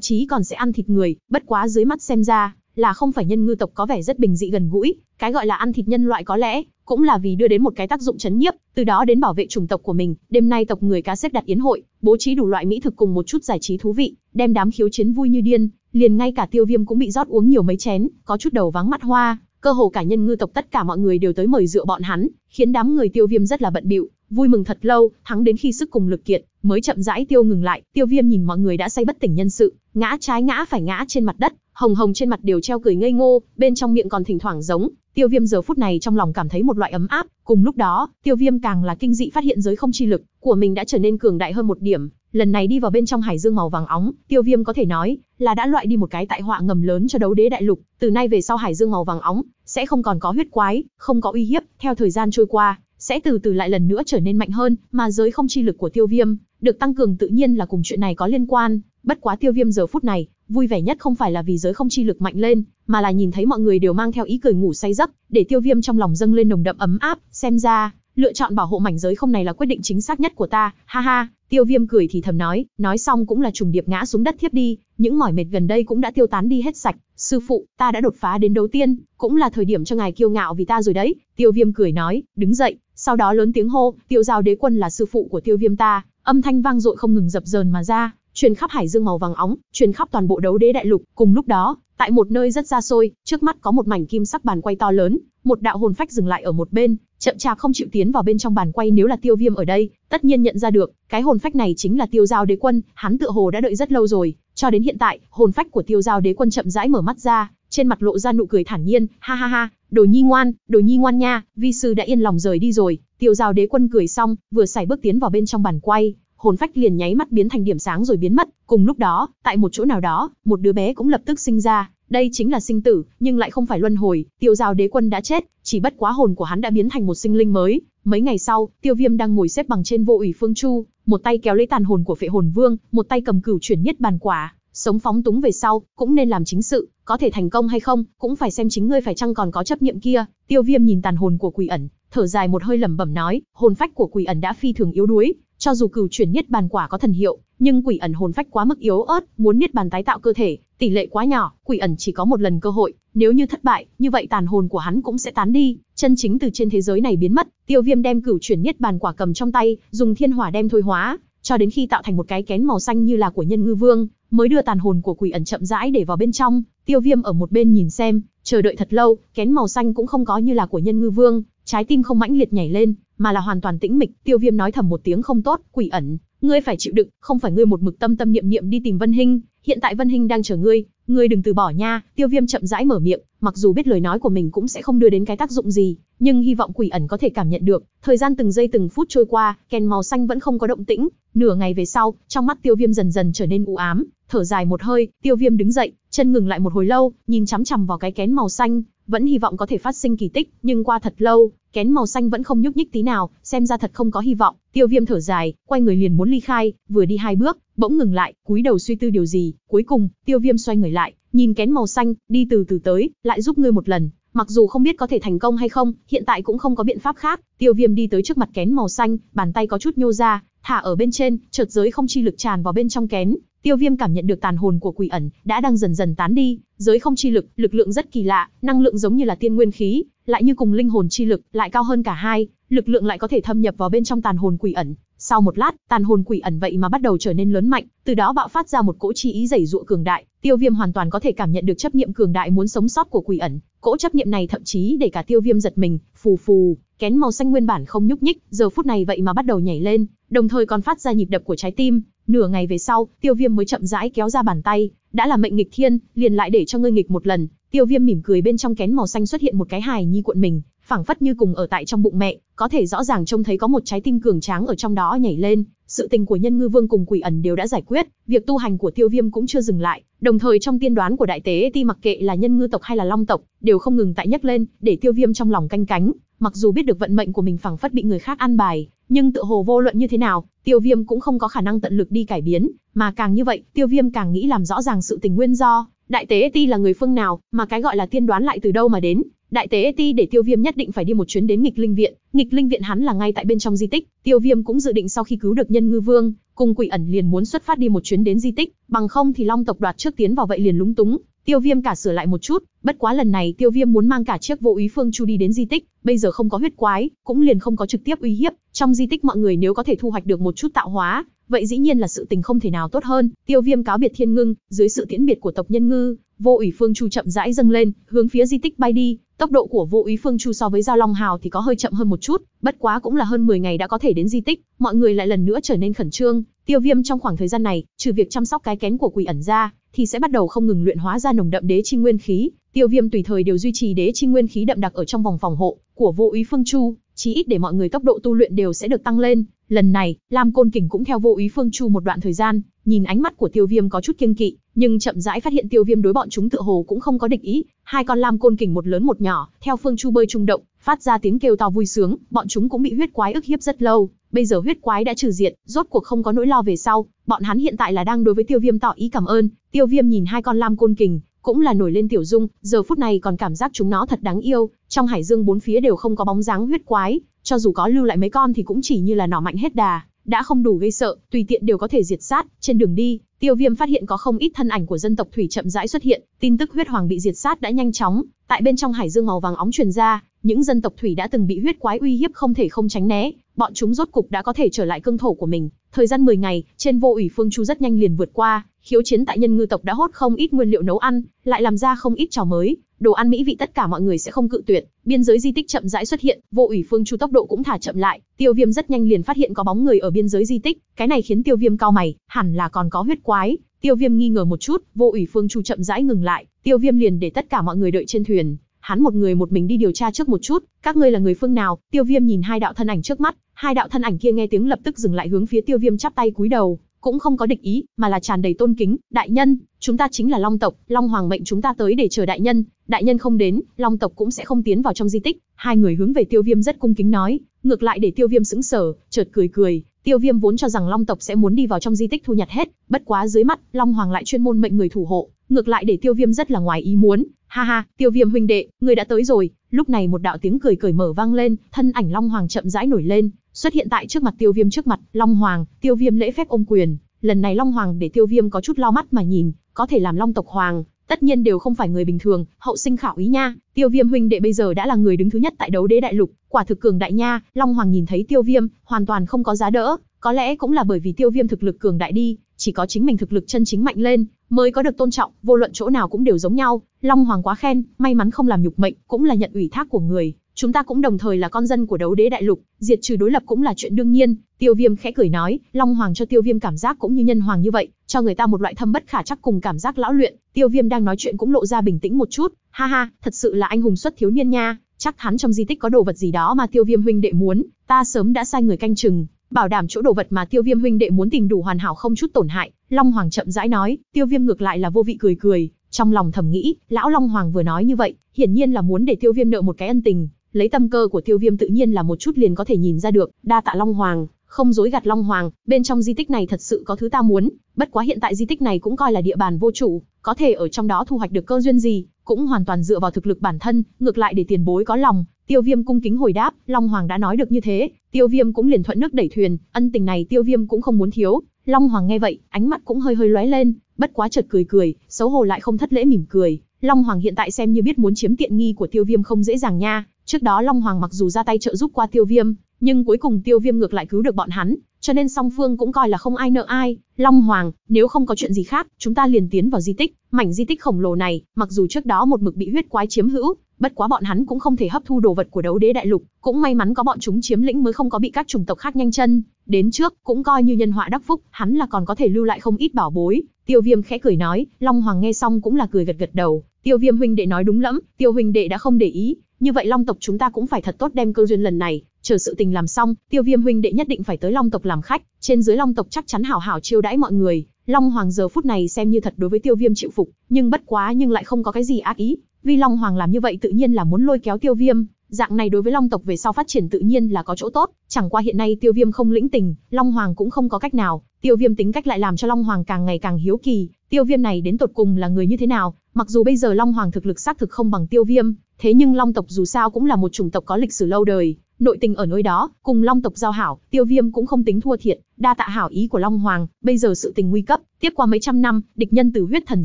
chí còn sẽ ăn thịt người, bất quá dưới mắt xem ra, là không phải nhân ngư tộc có vẻ rất bình dị gần gũi, cái gọi là ăn thịt nhân loại có lẽ cũng là vì đưa đến một cái tác dụng chấn nhiếp, từ đó đến bảo vệ chủng tộc của mình. Đêm nay tộc người cá xếp đặt yến hội, bố trí đủ loại mỹ thực cùng một chút giải trí thú vị, đem đám khiếu chiến vui như điên, liền ngay cả Tiêu Viêm cũng bị rót uống nhiều mấy chén, có chút đầu vắng mắt hoa, cơ hồ cả nhân ngư tộc tất cả mọi người đều tới mời rượu bọn hắn, khiến đám người Tiêu Viêm rất là bận bịu, vui mừng thật lâu, thắng đến khi sức cùng lực kiệt, mới chậm rãi tiêu ngừng lại, Tiêu Viêm nhìn mọi người đã say bất tỉnh nhân sự, ngã trái ngã phải ngã trên mặt đất, hồng hồng trên mặt đều treo cười ngây ngô, bên trong miệng còn thỉnh thoảng giống. Tiêu Viêm giờ phút này trong lòng cảm thấy một loại ấm áp, cùng lúc đó, Tiêu Viêm càng là kinh dị phát hiện giới không chi lực của mình đã trở nên cường đại hơn một điểm, lần này đi vào bên trong hải dương màu vàng óng, Tiêu Viêm có thể nói là đã loại đi một cái tại họa ngầm lớn cho đấu đế đại lục, từ nay về sau hải dương màu vàng óng sẽ không còn có huyết quái, không có uy hiếp, theo thời gian trôi qua, sẽ từ từ lại lần nữa trở nên mạnh hơn, mà giới không chi lực của Tiêu Viêm được tăng cường tự nhiên là cùng chuyện này có liên quan, bất quá Tiêu Viêm giờ phút này vui vẻ nhất không phải là vì giới không chi lực mạnh lên, mà là nhìn thấy mọi người đều mang theo ý cười ngủ say giấc, để tiêu viêm trong lòng dâng lên nồng đậm ấm áp, xem ra, lựa chọn bảo hộ mảnh giới không này là quyết định chính xác nhất của ta, ha ha, tiêu viêm cười thì thầm nói, nói xong cũng là trùng điệp ngã xuống đất thiếp đi, những mỏi mệt gần đây cũng đã tiêu tán đi hết sạch, sư phụ, ta đã đột phá đến đầu tiên, cũng là thời điểm cho ngài kiêu ngạo vì ta rồi đấy, tiêu viêm cười nói, đứng dậy, sau đó lớn tiếng hô, tiêu giao đế quân là sư phụ của tiêu viêm ta, âm thanh vang dội không ngừng dập dờn mà ra, truyền khắp hải dương màu vàng óng, truyền khắp toàn bộ đấu đế đại lục. Cùng lúc đó, tại một nơi rất xa xôi, trước mắt có một mảnh kim sắc bàn quay to lớn, một đạo hồn phách dừng lại ở một bên, chậm chạp không chịu tiến vào bên trong bàn quay nếu là tiêu viêm ở đây, tất nhiên nhận ra được, cái hồn phách này chính là tiêu giao đế quân, hắn tựa hồ đã đợi rất lâu rồi, cho đến hiện tại, hồn phách của tiêu giao đế quân chậm rãi mở mắt ra, trên mặt lộ ra nụ cười thản nhiên, ha ha ha, đồ nhi ngoan, đồ nhi ngoan nha, vi sư đã yên lòng rời đi rồi, tiêu giao đế quân cười xong, vừa xài bước tiến vào bên trong bàn quay, hồn phách liền nháy mắt biến thành điểm sáng rồi biến mất, cùng lúc đó, tại một chỗ nào đó, một đứa bé cũng lập tức sinh ra, đây chính là sinh tử, nhưng lại không phải luân hồi, Tiêu Giao Đế Quân đã chết, chỉ bất quá hồn của hắn đã biến thành một sinh linh mới. Mấy ngày sau, Tiêu Viêm đang ngồi xếp bằng trên vô ủy phương chu, một tay kéo lấy tàn hồn của Phệ Hồn Vương, một tay cầm cửu chuyển nhất bàn quả, sống phóng túng về sau, cũng nên làm chính sự, có thể thành công hay không, cũng phải xem chính ngươi phải chăng còn có chấp niệm kia. Tiêu Viêm nhìn tàn hồn của Quỷ ẩn, thở dài một hơi lẩm bẩm nói, hồn phách của Quỷ ẩn đã phi thường yếu đuối, cho dù cửu chuyển niết bàn quả có thần hiệu, nhưng quỷ ẩn hồn phách quá mức yếu ớt, muốn niết bàn tái tạo cơ thể, tỷ lệ quá nhỏ, quỷ ẩn chỉ có một lần cơ hội, nếu như thất bại, như vậy tàn hồn của hắn cũng sẽ tán đi, chân chính từ trên thế giới này biến mất. Tiêu Viêm đem cửu chuyển niết bàn quả cầm trong tay, dùng thiên hỏa đem thôi hóa, cho đến khi tạo thành một cái kén màu xanh như là của nhân ngư vương, mới đưa tàn hồn của quỷ ẩn chậm rãi để vào bên trong. Tiêu Viêm ở một bên nhìn xem, chờ đợi thật lâu, kén màu xanh cũng không có như là của nhân ngư vương, trái tim không mãnh liệt nhảy lên, mà là hoàn toàn tĩnh mịch, Tiêu Viêm nói thầm một tiếng không tốt, quỷ ẩn, ngươi phải chịu đựng, không phải ngươi một mực tâm tâm niệm niệm đi tìm Vân Hinh, hiện tại Vân Hinh đang chờ ngươi, ngươi đừng từ bỏ nha." Tiêu Viêm chậm rãi mở miệng, mặc dù biết lời nói của mình cũng sẽ không đưa đến cái tác dụng gì, nhưng hy vọng quỷ ẩn có thể cảm nhận được, thời gian từng giây từng phút trôi qua, kèn màu xanh vẫn không có động tĩnh, nửa ngày về sau, trong mắt Tiêu Viêm dần dần trở nên u ám, thở dài một hơi, Tiêu Viêm đứng dậy, chân ngừng lại một hồi lâu, nhìn chằm chằm vào cái kén màu xanh, vẫn hy vọng có thể phát sinh kỳ tích, nhưng qua thật lâu, kén màu xanh vẫn không nhúc nhích tí nào, xem ra thật không có hy vọng. Tiêu Viêm thở dài, quay người liền muốn ly khai, vừa đi hai bước, bỗng ngừng lại, cúi đầu suy tư điều gì, cuối cùng, Tiêu Viêm xoay người lại, nhìn kén màu xanh, đi từ từ tới, lại giúp ngươi một lần. Mặc dù không biết có thể thành công hay không, hiện tại cũng không có biện pháp khác. Tiêu Viêm đi tới trước mặt kén màu xanh, bàn tay có chút nhô ra, thả ở bên trên, chợt giới không chi lực tràn vào bên trong kén, Tiêu Viêm cảm nhận được tàn hồn của quỷ ẩn đã đang dần dần tán đi, giới không chi lực, lực lượng rất kỳ lạ, năng lượng giống như là tiên nguyên khí, lại như cùng linh hồn chi lực, lại cao hơn cả hai, lực lượng lại có thể thâm nhập vào bên trong tàn hồn quỷ ẩn. Sau một lát, tàn hồn quỷ ẩn vậy mà bắt đầu trở nên lớn mạnh, từ đó bạo phát ra một cỗ chi ý dày dụa cường đại, Tiêu Viêm hoàn toàn có thể cảm nhận được chấp niệm cường đại muốn sống sót của quỷ ẩn, Cỗ chấp niệm này thậm chí để cả tiêu viêm giật mình, phù phù, kén màu xanh nguyên bản không nhúc nhích, giờ phút này vậy mà bắt đầu nhảy lên, đồng thời còn phát ra nhịp đập của trái tim. Nửa ngày về sau, tiêu viêm mới chậm rãi kéo ra bàn tay, đã là mệnh nghịch thiên, liền lại để cho ngươi nghịch một lần. Tiêu viêm mỉm cười bên trong kén màu xanh xuất hiện một cái hài nhi cuộn mình, phảng phất như cùng ở tại trong bụng mẹ, có thể rõ ràng trông thấy có một trái tim cường tráng ở trong đó nhảy lên, sự tình của nhân ngư vương cùng quỷ ẩn đều đã giải quyết, việc tu hành của tiêu viêm cũng chưa dừng lại, đồng thời trong tiên đoán của đại tế ti mặc kệ là nhân ngư tộc hay là long tộc, đều không ngừng tại nhắc lên, để tiêu viêm trong lòng canh cánh, mặc dù biết được vận mệnh của mình phảng phất bị người khác an bài, nhưng tự hồ vô luận như thế nào, tiêu viêm cũng không có khả năng tận lực đi cải biến, mà càng như vậy, tiêu viêm càng nghĩ làm rõ ràng sự tình nguyên do, đại tế ti là người phương nào, mà cái gọi là tiên đoán lại từ đâu mà đến, Đại tế Eti để Tiêu Viêm nhất định phải đi một chuyến đến Nghịch Linh Viện, Nghịch Linh Viện hắn là ngay tại bên trong di tích, Tiêu Viêm cũng dự định sau khi cứu được Nhân Ngư Vương, cùng Quỷ ẩn liền muốn xuất phát đi một chuyến đến di tích, bằng không thì Long tộc đoạt trước tiến vào vậy liền lúng túng. Tiêu Viêm cả sửa lại một chút, bất quá lần này Tiêu Viêm muốn mang cả chiếc vô ý phương chu đi đến di tích, bây giờ không có huyết quái, cũng liền không có trực tiếp uy hiếp, trong di tích mọi người nếu có thể thu hoạch được một chút tạo hóa, vậy dĩ nhiên là sự tình không thể nào tốt hơn. Tiêu Viêm cáo biệt Thiên Ngưng, dưới sự tiễn biệt của tộc nhân ngư, vô ủy phương chu chậm rãi dâng lên, hướng phía di tích bay đi. Tốc độ của vô úy Phương Chu so với Giao Long Hào thì có hơi chậm hơn một chút, bất quá cũng là hơn 10 ngày đã có thể đến di tích, mọi người lại lần nữa trở nên khẩn trương. Tiêu Viêm trong khoảng thời gian này, trừ việc chăm sóc cái kén của quỷ ẩn ra, thì sẽ bắt đầu không ngừng luyện hóa ra nồng đậm đế chi nguyên khí. Tiêu Viêm tùy thời đều duy trì đế chi nguyên khí đậm đặc ở trong vòng phòng hộ của vô úy Phương Chu, chí ít để mọi người tốc độ tu luyện đều sẽ được tăng lên. Lần này, Lam Côn Kình cũng theo vô ý Phương Chu một đoạn thời gian, nhìn ánh mắt của Tiêu Viêm có chút kiêng kỵ, nhưng chậm rãi phát hiện Tiêu Viêm đối bọn chúng tựa hồ cũng không có địch ý. Hai con Lam Côn Kình một lớn một nhỏ, theo Phương Chu bơi trung động, phát ra tiếng kêu to vui sướng, bọn chúng cũng bị huyết quái ức hiếp rất lâu, bây giờ huyết quái đã trừ diệt, rốt cuộc không có nỗi lo về sau, bọn hắn hiện tại là đang đối với Tiêu Viêm tỏ ý cảm ơn. Tiêu Viêm nhìn hai con Lam Côn Kình, cũng là nổi lên tiểu dung, giờ phút này còn cảm giác chúng nó thật đáng yêu, trong hải dương bốn phía đều không có bóng dáng huyết quái, cho dù có lưu lại mấy con thì cũng chỉ như là nỏ mạnh hết đà, đã không đủ gây sợ, tùy tiện đều có thể diệt sát. Trên đường đi, Tiêu Viêm phát hiện có không ít thân ảnh của dân tộc thủy chậm rãi xuất hiện, tin tức huyết hoàng bị diệt sát đã nhanh chóng tại bên trong hải dương màu vàng óng truyền ra, những dân tộc thủy đã từng bị huyết quái uy hiếp không thể không tránh né, bọn chúng rốt cục đã có thể trở lại cương thổ của mình. Thời gian 10 ngày, trên vô ủy phương chu rất nhanh liền vượt qua, khiếu chiến tại nhân ngư tộc đã hốt không ít nguyên liệu nấu ăn, lại làm ra không ít trò mới, đồ ăn mỹ vị tất cả mọi người sẽ không cự tuyệt, biên giới di tích chậm rãi xuất hiện, Vô Ủy Phương Chu tốc độ cũng thả chậm lại, Tiêu Viêm rất nhanh liền phát hiện có bóng người ở biên giới di tích, cái này khiến Tiêu Viêm cao mày, hẳn là còn có huyết quái, Tiêu Viêm nghi ngờ một chút, Vô Ủy Phương Chu chậm rãi ngừng lại, Tiêu Viêm liền để tất cả mọi người đợi trên thuyền, hắn một người một mình đi điều tra trước một chút, các ngươi là người phương nào? Tiêu Viêm nhìn hai đạo thân ảnh trước mắt, hai đạo thân ảnh kia nghe tiếng lập tức dừng lại hướng phía Tiêu Viêm chắp tay cúi đầu, cũng không có địch ý, mà là tràn đầy tôn kính, đại nhân, chúng ta chính là Long tộc, Long hoàng mệnh chúng ta tới để chờ đại nhân, đại nhân không đến, Long tộc cũng sẽ không tiến vào trong di tích. Hai người hướng về Tiêu Viêm rất cung kính nói, ngược lại để Tiêu Viêm sững sờ, chợt cười cười, Tiêu Viêm vốn cho rằng Long tộc sẽ muốn đi vào trong di tích thu nhặt hết, bất quá dưới mắt, Long hoàng lại chuyên môn mệnh người thủ hộ, ngược lại để Tiêu Viêm rất là ngoài ý muốn. Ha ha, Tiêu Viêm huynh đệ, người đã tới rồi. Lúc này một đạo tiếng cười cười mở vang lên, thân ảnh Long hoàng chậm rãi nổi lên, xuất hiện tại trước mặt tiêu viêm trước mặt long hoàng tiêu viêm lễ phép ôm quyền lần này long hoàng để tiêu viêm có chút lo mắt mà nhìn có thể làm long tộc hoàng tất nhiên đều không phải người bình thường hậu sinh khảo ý nha tiêu viêm huynh đệ bây giờ đã là người đứng thứ nhất tại đấu đế đại lục quả thực cường đại nha long hoàng nhìn thấy tiêu viêm hoàn toàn không có giá đỡ có lẽ cũng là bởi vì tiêu viêm thực lực cường đại đi chỉ có chính mình thực lực chân chính mạnh lên mới có được tôn trọng vô luận chỗ nào cũng đều giống nhau long hoàng quá khen may mắn không làm nhục mệnh cũng là nhận ủy thác của người chúng ta cũng đồng thời là con dân của đấu đế đại lục, diệt trừ đối lập cũng là chuyện đương nhiên. Tiêu Viêm khẽ cười nói, Long Hoàng cho Tiêu Viêm cảm giác cũng như nhân hoàng như vậy, cho người ta một loại thâm bất khả chắc cùng cảm giác lão luyện. Tiêu Viêm đang nói chuyện cũng lộ ra bình tĩnh một chút, ha ha, thật sự là anh hùng xuất thiếu niên nha, chắc hắn trong di tích có đồ vật gì đó mà Tiêu Viêm huynh đệ muốn, ta sớm đã sai người canh chừng, bảo đảm chỗ đồ vật mà Tiêu Viêm huynh đệ muốn tìm đủ hoàn hảo không chút tổn hại. Long Hoàng chậm rãi nói, Tiêu Viêm ngược lại là vô vị cười cười, trong lòng thầm nghĩ, lão Long Hoàng vừa nói như vậy, hiển nhiên là muốn để Tiêu Viêm nợ một cái ân tình lấy tâm cơ của tiêu viêm tự nhiên là một chút liền có thể nhìn ra được, đa tạ Long Hoàng, không dối gạt Long Hoàng, bên trong di tích này thật sự có thứ ta muốn, bất quá hiện tại di tích này cũng coi là địa bàn vô chủ, có thể ở trong đó thu hoạch được cơ duyên gì, cũng hoàn toàn dựa vào thực lực bản thân, ngược lại để tiền bối có lòng, Tiêu Viêm cung kính hồi đáp, Long Hoàng đã nói được như thế, Tiêu Viêm cũng liền thuận nước đẩy thuyền, ân tình này Tiêu Viêm cũng không muốn thiếu. Long Hoàng nghe vậy, ánh mắt cũng hơi hơi lóe lên, bất quá chợt cười cười, xấu hổ lại không thất lễ mỉm cười. Long Hoàng hiện tại xem như biết muốn chiếm tiện nghi của Tiêu Viêm không dễ dàng nha, Trước đó Long Hoàng mặc dù ra tay trợ giúp qua Tiêu Viêm, nhưng cuối cùng Tiêu Viêm ngược lại cứu được bọn hắn, cho nên song phương cũng coi là không ai nợ ai. Long Hoàng, nếu không có chuyện gì khác, chúng ta liền tiến vào di tích, mảnh di tích khổng lồ này, mặc dù trước đó một mực bị huyết quái chiếm hữu, bất quá bọn hắn cũng không thể hấp thu đồ vật của đấu đế đại lục, cũng may mắn có bọn chúng chiếm lĩnh mới không có bị các chủng tộc khác nhanh chân, đến trước cũng coi như nhân họa đắc phúc, hắn là còn có thể lưu lại không ít bảo bối. Tiêu Viêm khẽ cười nói, Long Hoàng nghe xong cũng là cười gật gật đầu, Tiêu Viêm huynh đệ nói đúng lắm, Tiêu huynh đệ đã không để ý, như vậy long tộc chúng ta cũng phải thật tốt đem cơ duyên lần này, chờ sự tình làm xong, tiêu viêm huynh đệ nhất định phải tới long tộc làm khách, trên dưới long tộc chắc chắn hảo hảo chiêu đãi mọi người. Long Hoàng giờ phút này xem như thật đối với tiêu viêm chịu phục, nhưng bất quá nhưng lại không có cái gì ác ý, vì Long Hoàng làm như vậy tự nhiên là muốn lôi kéo tiêu viêm, dạng này đối với long tộc về sau phát triển tự nhiên là có chỗ tốt chẳng qua hiện nay tiêu viêm không lĩnh tình long hoàng cũng không có cách nào tiêu viêm tính cách lại làm cho long hoàng càng ngày càng hiếu kỳ tiêu viêm này đến tột cùng là người như thế nào mặc dù bây giờ long hoàng thực lực xác thực không bằng tiêu viêm Thế nhưng Long tộc dù sao cũng là một chủng tộc có lịch sử lâu đời, nội tình ở nơi đó, cùng Long tộc giao hảo, Tiêu Viêm cũng không tính thua thiệt, đa tạ hảo ý của Long Hoàng, bây giờ sự tình nguy cấp, tiếp qua mấy trăm năm, địch nhân từ huyết thần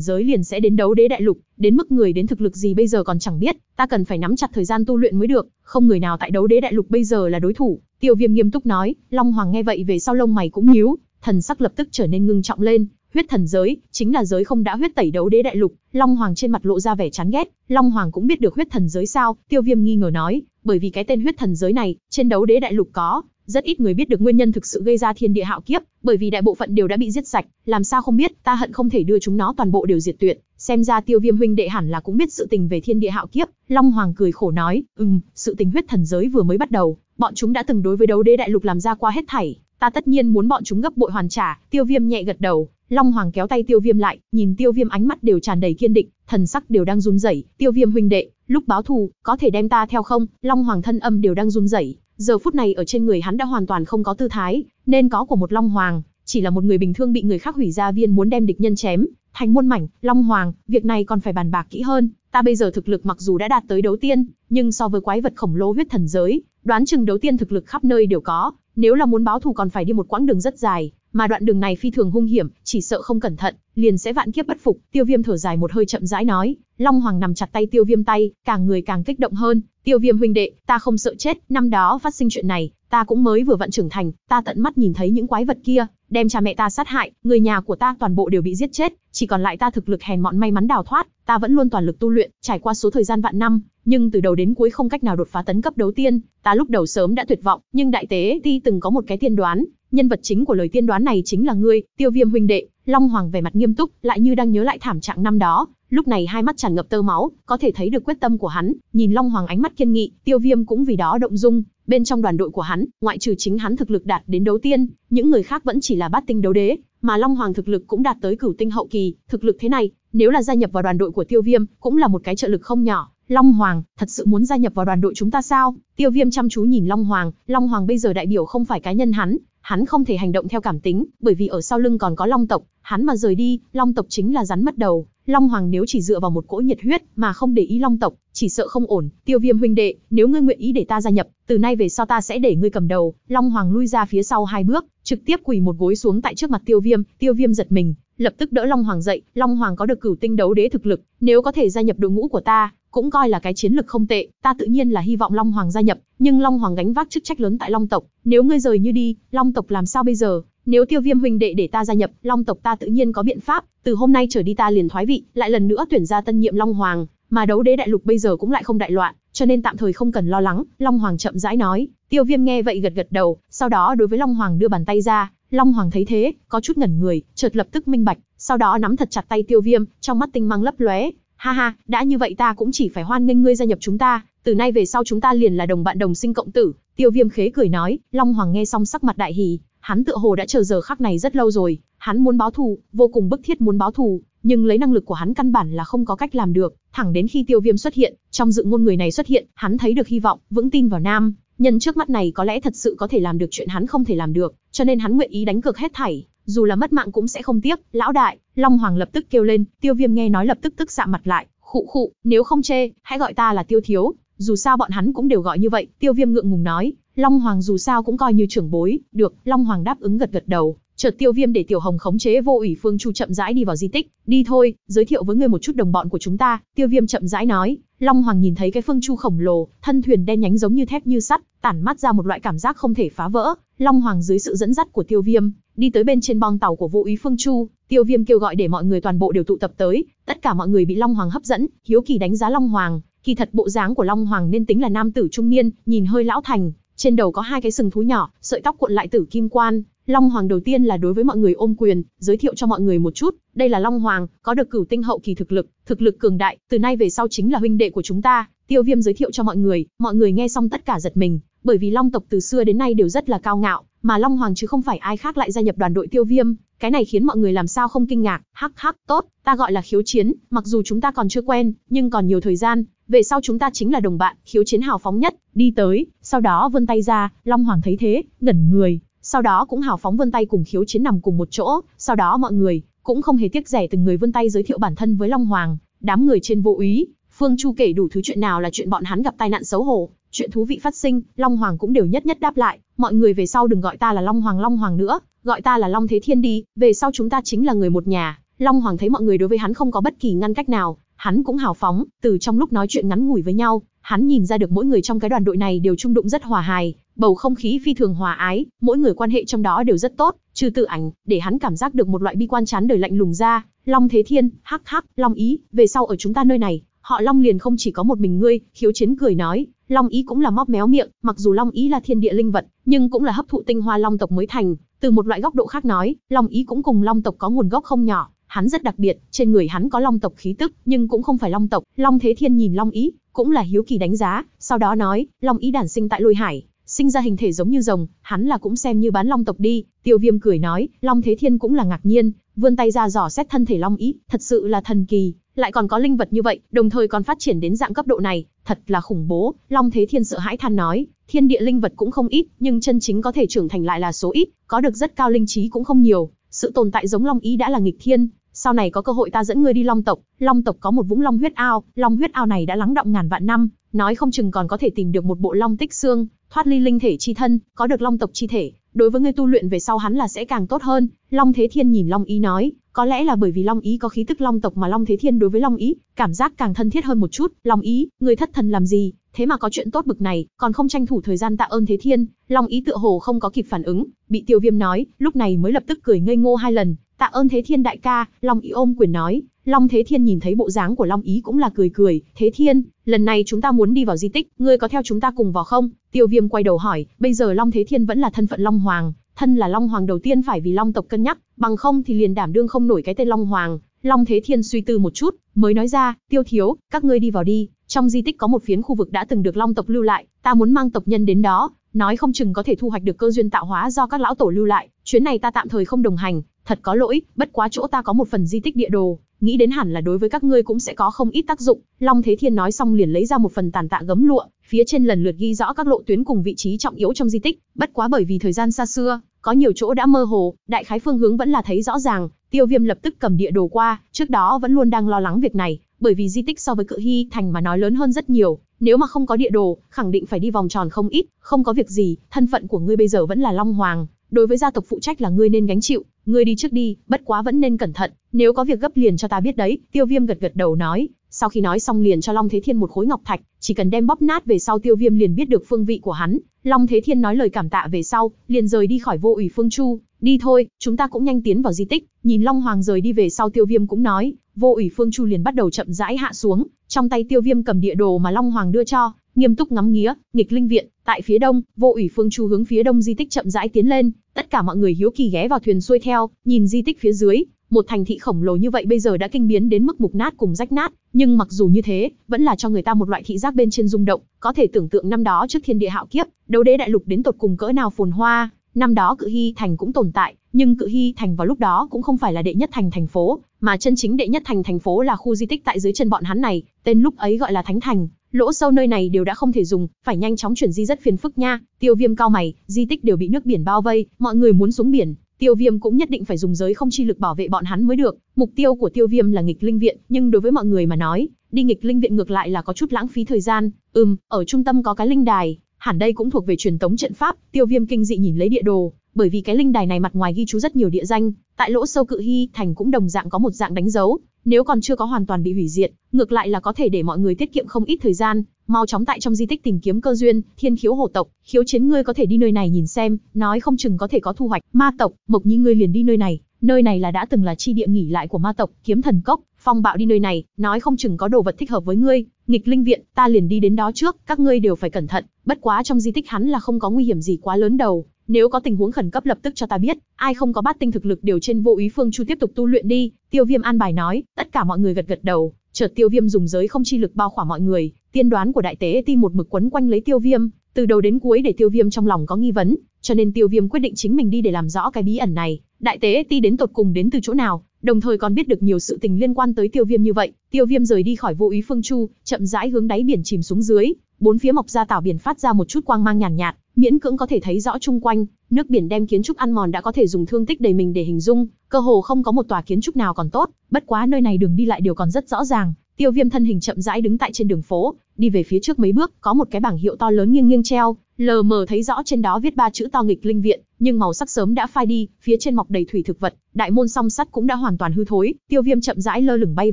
giới liền sẽ đến đấu đế đại lục, đến mức người đến thực lực gì bây giờ còn chẳng biết, ta cần phải nắm chặt thời gian tu luyện mới được, không người nào tại đấu đế đại lục bây giờ là đối thủ, Tiêu Viêm nghiêm túc nói, Long Hoàng nghe vậy về sau lông mày cũng nhíu, thần sắc lập tức trở nên ngưng trọng lên, Huyết thần giới, chính là giới không đã huyết tẩy đấu đế đại lục, Long Hoàng trên mặt lộ ra vẻ chán ghét, Long Hoàng cũng biết được huyết thần giới sao, Tiêu Viêm nghi ngờ nói, bởi vì cái tên huyết thần giới này, trên đấu đế đại lục có, rất ít người biết được nguyên nhân thực sự gây ra thiên địa hạo kiếp, bởi vì đại bộ phận đều đã bị giết sạch, làm sao không biết, ta hận không thể đưa chúng nó toàn bộ đều diệt tuyệt, xem ra Tiêu Viêm huynh đệ hẳn là cũng biết sự tình về thiên địa hạo kiếp, Long Hoàng cười khổ nói, "Ừm, sự tình huyết thần giới vừa mới bắt đầu, bọn chúng đã từng đối với đấu đế đại lục làm ra qua hết thảy, ta tất nhiên muốn bọn chúng gấp bội hoàn trả, tiêu viêm nhẹ gật đầu, Long Hoàng kéo tay Tiêu Viêm lại, nhìn Tiêu Viêm ánh mắt đều tràn đầy kiên định, thần sắc đều đang run rẩy, "Tiêu Viêm huynh đệ, lúc báo thù, có thể đem ta theo không?" Long Hoàng thân âm đều đang run rẩy, giờ phút này ở trên người hắn đã hoàn toàn không có tư thái, nên có của một Long Hoàng, chỉ là một người bình thường bị người khác hủy gia viên muốn đem địch nhân chém, thành muôn mảnh, Long Hoàng, việc này còn phải bàn bạc kỹ hơn, ta bây giờ thực lực mặc dù đã đạt tới đấu tiên, nhưng so với quái vật khổng lồ huyết thần giới, đoán chừng đấu tiên thực lực khắp nơi đều có, nếu là muốn báo thù còn phải đi một quãng đường rất dài, mà đoạn đường này phi thường hung hiểm, chỉ sợ không cẩn thận, liền sẽ vạn kiếp bất phục. Tiêu Viêm thở dài một hơi chậm rãi nói, Long Hoàng nằm chặt tay Tiêu Viêm tay, càng người càng kích động hơn. Tiêu Viêm huynh đệ, ta không sợ chết, năm đó phát sinh chuyện này, ta cũng mới vừa vận trưởng thành, ta tận mắt nhìn thấy những quái vật kia, đem cha mẹ ta sát hại, người nhà của ta toàn bộ đều bị giết chết, chỉ còn lại ta thực lực hèn mọn may mắn đào thoát, ta vẫn luôn toàn lực tu luyện, trải qua số thời gian vạn năm, nhưng từ đầu đến cuối không cách nào đột phá tấn cấp đấu tiên, ta lúc đầu sớm đã tuyệt vọng, nhưng đại tế thi từng có một cái tiên đoán, nhân vật chính của lời tiên đoán này chính là ngươi, Tiêu Viêm huynh đệ." Long Hoàng vẻ mặt nghiêm túc, lại như đang nhớ lại thảm trạng năm đó, lúc này hai mắt tràn ngập tơ máu, có thể thấy được quyết tâm của hắn, nhìn Long Hoàng ánh mắt kiên nghị, Tiêu Viêm cũng vì đó động dung, bên trong đoàn đội của hắn, ngoại trừ chính hắn thực lực đạt đến đấu tiên, những người khác vẫn chỉ là bát tinh đấu đế, mà Long Hoàng thực lực cũng đạt tới cửu tinh hậu kỳ, thực lực thế này, nếu là gia nhập vào đoàn đội của Tiêu Viêm, cũng là một cái trợ lực không nhỏ, Long Hoàng, thật sự muốn gia nhập vào đoàn đội chúng ta sao? Tiêu Viêm chăm chú nhìn Long Hoàng, Long Hoàng bây giờ đại biểu không phải cá nhân hắn, hắn không thể hành động theo cảm tính, bởi vì ở sau lưng còn có Long tộc, hắn mà rời đi, Long tộc chính là rắn mất đầu. Long Hoàng nếu chỉ dựa vào một cỗ nhiệt huyết mà không để ý Long tộc, chỉ sợ không ổn. Tiêu Viêm huynh đệ, nếu ngươi nguyện ý để ta gia nhập, từ nay về sau ta sẽ để ngươi cầm đầu. Long Hoàng lui ra phía sau hai bước, trực tiếp quỳ một gối xuống tại trước mặt Tiêu Viêm. Tiêu Viêm giật mình, lập tức đỡ Long Hoàng dậy. Long Hoàng có được cửu tinh đấu đế thực lực, nếu có thể gia nhập đội ngũ của ta, cũng coi là cái chiến lực không tệ, ta tự nhiên là hy vọng Long Hoàng gia nhập, nhưng Long Hoàng gánh vác chức trách lớn tại Long tộc, nếu ngươi rời như đi, Long tộc làm sao bây giờ? Nếu Tiêu Viêm huynh đệ để ta gia nhập, Long tộc ta tự nhiên có biện pháp, từ hôm nay trở đi ta liền thoái vị, lại lần nữa tuyển ra tân nhiệm Long Hoàng, mà đấu đế đại lục bây giờ cũng lại không đại loạn, cho nên tạm thời không cần lo lắng, Long Hoàng chậm rãi nói. Tiêu Viêm nghe vậy gật gật đầu, sau đó đối với Long Hoàng đưa bàn tay ra, Long Hoàng thấy thế, có chút ngẩn người, chợt lập tức minh bạch, sau đó nắm thật chặt tay Tiêu Viêm, trong mắt tinh mang lấp lóe, ha ha, đã như vậy ta cũng chỉ phải hoan nghênh ngươi gia nhập chúng ta, từ nay về sau chúng ta liền là đồng bạn đồng sinh cộng tử, tiêu viêm khế cười nói, Long Hoàng nghe xong sắc mặt đại hỉ, hắn tựa hồ đã chờ giờ khắc này rất lâu rồi, hắn muốn báo thù, vô cùng bức thiết muốn báo thù, nhưng lấy năng lực của hắn căn bản là không có cách làm được, thẳng đến khi tiêu viêm xuất hiện, trong dự ngôn người này xuất hiện, hắn thấy được hy vọng, vững tin vào nam, nhân trước mắt này có lẽ thật sự có thể làm được chuyện hắn không thể làm được, cho nên hắn nguyện ý đánh cược hết thảy, dù là mất mạng cũng sẽ không tiếc, lão đại, Long Hoàng lập tức kêu lên, tiêu viêm nghe nói lập tức tức sạm mặt lại, khụ khụ, nếu không chê, hãy gọi ta là tiêu thiếu, dù sao bọn hắn cũng đều gọi như vậy, tiêu viêm ngượng ngùng nói, Long Hoàng dù sao cũng coi như trưởng bối, được, Long Hoàng đáp ứng gật gật đầu, chợt tiêu viêm để tiểu hồng khống chế vô ủy phương chu chậm rãi đi vào di tích đi thôi giới thiệu với ngươi một chút đồng bọn của chúng ta tiêu viêm chậm rãi nói long hoàng nhìn thấy cái phương chu khổng lồ thân thuyền đen nhánh giống như thép như sắt tản mắt ra một loại cảm giác không thể phá vỡ long hoàng dưới sự dẫn dắt của tiêu viêm Đi tới bên trên bong tàu của vô Úy Phương Chu, Tiêu Viêm kêu gọi để mọi người toàn bộ đều tụ tập tới, tất cả mọi người bị Long Hoàng hấp dẫn, hiếu kỳ đánh giá Long Hoàng, kỳ thật bộ dáng của Long Hoàng nên tính là nam tử trung niên, nhìn hơi lão thành, trên đầu có hai cái sừng thú nhỏ, sợi tóc cuộn lại tử kim quan, Long Hoàng đầu tiên là đối với mọi người ôm quyền, giới thiệu cho mọi người một chút, đây là Long Hoàng, có được cửu tinh hậu kỳ thực lực, thực lực cường đại, từ nay về sau chính là huynh đệ của chúng ta. Tiêu Viêm giới thiệu cho mọi người, mọi người nghe xong tất cả giật mình, bởi vì Long tộc từ xưa đến nay đều rất là cao ngạo, mà Long Hoàng chứ không phải ai khác lại gia nhập đoàn đội tiêu viêm, cái này khiến mọi người làm sao không kinh ngạc, hắc hắc, tốt, ta gọi là khiếu chiến, mặc dù chúng ta còn chưa quen, nhưng còn nhiều thời gian, về sau chúng ta chính là đồng bạn, khiếu chiến hào phóng nhất, đi tới, sau đó vươn tay ra, Long Hoàng thấy thế, ngẩn người, sau đó cũng hào phóng vươn tay cùng khiếu chiến nằm cùng một chỗ, sau đó mọi người cũng không hề tiếc rẻ từng người vươn tay giới thiệu bản thân với Long Hoàng, đám người trên vô úy, Phương Chu kể đủ thứ chuyện nào là chuyện bọn hắn gặp tai nạn xấu hổ, Chuyện thú vị phát sinh, Long Hoàng cũng đều nhất nhất đáp lại, mọi người về sau đừng gọi ta là Long Hoàng Long Hoàng nữa, gọi ta là Long Thế Thiên đi, về sau chúng ta chính là người một nhà. Long Hoàng thấy mọi người đối với hắn không có bất kỳ ngăn cách nào, hắn cũng hào phóng, từ trong lúc nói chuyện ngắn ngủi với nhau, hắn nhìn ra được mỗi người trong cái đoàn đội này đều trung đụng rất hòa hài, bầu không khí phi thường hòa ái, mỗi người quan hệ trong đó đều rất tốt, trừ tự ảnh, để hắn cảm giác được một loại bi quan chán đời lạnh lùng ra. Long Thế Thiên, hắc hắc, Long Ý, về sau ở chúng ta nơi này, họ Long liền không chỉ có một mình ngươi, khiếu chiến cười nói, Long ý cũng là móc méo miệng, mặc dù Long ý là thiên địa linh vật, nhưng cũng là hấp thụ tinh hoa Long tộc mới thành, từ một loại góc độ khác nói, Long ý cũng cùng Long tộc có nguồn gốc không nhỏ, hắn rất đặc biệt, trên người hắn có Long tộc khí tức, nhưng cũng không phải Long tộc, Long Thế Thiên nhìn Long ý, cũng là hiếu kỳ đánh giá, sau đó nói, Long ý đản sinh tại Lôi Hải, sinh ra hình thể giống như rồng, hắn là cũng xem như bán Long tộc đi, Tiêu Viêm cười nói, Long Thế Thiên cũng là ngạc nhiên, vươn tay ra dò xét thân thể Long ý, thật sự là thần kỳ, lại còn có linh vật như vậy, đồng thời còn phát triển đến dạng cấp độ này, thật là khủng bố, Long Thế Thiên sợ hãi than nói, thiên địa linh vật cũng không ít, nhưng chân chính có thể trưởng thành lại là số ít, có được rất cao linh trí cũng không nhiều, sự tồn tại giống Long Ý đã là nghịch thiên, sau này có cơ hội ta dẫn ngươi đi Long tộc, Long tộc có một vũng Long huyết ao, Long huyết ao này đã lắng động ngàn vạn năm, nói không chừng còn có thể tìm được một bộ Long tích xương, thoát ly linh thể chi thân, có được Long tộc chi thể, đối với ngươi tu luyện về sau hắn là sẽ càng tốt hơn." Long Thế Thiên nhìn Long Ý nói, có lẽ là bởi vì Long Ý có khí tức Long tộc mà Long Thế Thiên đối với Long Ý, cảm giác càng thân thiết hơn một chút, Long Ý, người thất thần làm gì, thế mà có chuyện tốt bực này, còn không tranh thủ thời gian tạ ơn Thế Thiên, Long Ý tựa hồ không có kịp phản ứng, bị Tiêu Viêm nói, lúc này mới lập tức cười ngây ngô hai lần, tạ ơn Thế Thiên đại ca, Long Ý ôm quyền nói, Long Thế Thiên nhìn thấy bộ dáng của Long Ý cũng là cười cười, Thế Thiên, lần này chúng ta muốn đi vào di tích, ngươi có theo chúng ta cùng vào không? Tiêu Viêm quay đầu hỏi, bây giờ Long Thế Thiên vẫn là thân phận Long Hoàng, thân là Long Hoàng đầu tiên phải vì Long tộc cân nhắc, bằng không thì liền đảm đương không nổi cái tên Long Hoàng. Long Thế Thiên suy tư một chút, mới nói ra, tiêu thiếu, các ngươi đi vào đi, trong di tích có một phiến khu vực đã từng được Long tộc lưu lại, ta muốn mang tộc nhân đến đó, nói không chừng có thể thu hoạch được cơ duyên tạo hóa do các lão tổ lưu lại, Chuyến này ta tạm thời không đồng hành, thật có lỗi, bất quá chỗ ta có một phần di tích địa đồ, nghĩ đến hẳn là đối với các ngươi cũng sẽ có không ít tác dụng. Long Thế Thiên nói xong liền lấy ra một phần tàn tạ gấm lụa, phía trên lần lượt ghi rõ các lộ tuyến cùng vị trí trọng yếu trong di tích, bất quá bởi vì thời gian xa xưa, có nhiều chỗ đã mơ hồ, đại khái phương hướng vẫn là thấy rõ ràng, Tiêu Viêm lập tức cầm địa đồ qua, trước đó vẫn luôn đang lo lắng việc này, bởi vì di tích so với cự hy thành mà nói lớn hơn rất nhiều, nếu mà không có địa đồ, khẳng định phải đi vòng tròn không ít, không có việc gì, thân phận của ngươi bây giờ vẫn là Long Hoàng, đối với gia tộc phụ trách là ngươi nên gánh chịu, ngươi đi trước đi, bất quá vẫn nên cẩn thận, nếu có việc gấp liền cho ta biết đấy." Tiêu Viêm gật gật đầu nói, sau khi nói xong liền cho Long Thế Thiên một khối ngọc thạch, chỉ cần đem bóp nát về sau Tiêu Viêm liền biết được phương vị của hắn. Long Thế Thiên nói lời cảm tạ về sau, liền rời đi khỏi Vô Ủy Phương Chu, "Đi thôi, chúng ta cũng nhanh tiến vào di tích." Nhìn Long Hoàng rời đi về sau Tiêu Viêm cũng nói, Vô Ủy Phương Chu liền bắt đầu chậm rãi hạ xuống, trong tay Tiêu Viêm cầm địa đồ mà Long Hoàng đưa cho, nghiêm túc ngắm nghía, nghịch linh viện, tại phía đông, Vô Ủy Phương Chu hướng phía đông di tích chậm rãi tiến lên, Tất cả mọi người hiếu kỳ ghé vào thuyền xuôi theo, nhìn di tích phía dưới, một thành thị khổng lồ như vậy bây giờ đã kinh biến đến mức mục nát cùng rách nát, nhưng mặc dù như thế, vẫn là cho người ta một loại thị giác bên trên rung động, có thể tưởng tượng năm đó trước thiên địa hạo kiếp, đấu đế đại lục đến tột cùng cỡ nào phồn hoa, năm đó cự hy thành cũng tồn tại, nhưng cự hy thành vào lúc đó cũng không phải là đệ nhất thành thành phố, mà chân chính đệ nhất thành thành phố là khu di tích tại dưới chân bọn hắn này, tên lúc ấy gọi là Thánh Thành, lỗ sâu nơi này đều đã không thể dùng, phải nhanh chóng chuyển di rất phiền phức nha. Tiêu Viêm cao mày, di tích đều bị nước biển bao vây, mọi người muốn xuống biển, Tiêu Viêm cũng nhất định phải dùng giới không chi lực bảo vệ bọn hắn mới được. Mục tiêu của Tiêu Viêm là nghịch linh viện, nhưng đối với mọi người mà nói, đi nghịch linh viện ngược lại là có chút lãng phí thời gian. Ừm, ở trung tâm có cái linh đài, hẳn đây cũng thuộc về truyền tống trận pháp. Tiêu Viêm kinh dị nhìn lấy địa đồ, bởi vì cái linh đài này mặt ngoài ghi chú rất nhiều địa danh, tại lỗ sâu cự hy thành cũng đồng dạng có một dạng đánh dấu, nếu còn chưa có hoàn toàn bị hủy diệt, ngược lại là có thể để mọi người tiết kiệm không ít thời gian, mau chóng tại trong di tích tìm kiếm cơ duyên, thiên khiếu hồ tộc, khiếu chiến ngươi có thể đi nơi này nhìn xem, nói không chừng có thể có thu hoạch, ma tộc, mộc nhi ngươi liền đi nơi này, nơi này là đã từng là chi địa nghỉ lại của ma tộc, kiếm thần cốc, phong bạo đi nơi này, nói không chừng có đồ vật thích hợp với ngươi, nghịch linh viện, ta liền đi đến đó trước, các ngươi đều phải cẩn thận, bất quá trong di tích hắn là không có nguy hiểm gì quá lớn đâu nếu có tình huống khẩn cấp lập tức cho ta biết, ai không có bát tinh thực lực đều trên vô ý phương chu tiếp tục tu luyện đi, tiêu viêm an bài nói, tất cả mọi người gật gật đầu, chợt tiêu viêm dùng giới không chi lực bao khỏa mọi người, tiên đoán của đại tế ti một mực quấn quanh lấy tiêu viêm, từ đầu đến cuối để tiêu viêm trong lòng có nghi vấn, cho nên tiêu viêm quyết định chính mình đi để làm rõ cái bí ẩn này, đại tế ti đến tột cùng đến từ chỗ nào, đồng thời còn biết được nhiều sự tình liên quan tới tiêu viêm như vậy, tiêu viêm rời đi khỏi vô ý phương chu, chậm rãi hướng đáy biển chìm xuống dưới, bốn phía mọc ra tảo biển phát ra một chút quang mang nhàn nhạt, nhạt, miễn cưỡng có thể thấy rõ chung quanh, nước biển đem kiến trúc ăn mòn đã có thể dùng thương tích đầy mình để hình dung, cơ hồ không có một tòa kiến trúc nào còn tốt, bất quá nơi này đường đi lại đều còn rất rõ ràng. Tiêu Viêm thân hình chậm rãi đứng tại trên đường phố, đi về phía trước mấy bước, có một cái bảng hiệu to lớn nghiêng nghiêng treo, lờ mờ thấy rõ trên đó viết ba chữ to nghịch linh viện, nhưng màu sắc sớm đã phai đi, phía trên mọc đầy thủy thực vật, đại môn song sắt cũng đã hoàn toàn hư thối, Tiêu Viêm chậm rãi lơ lửng bay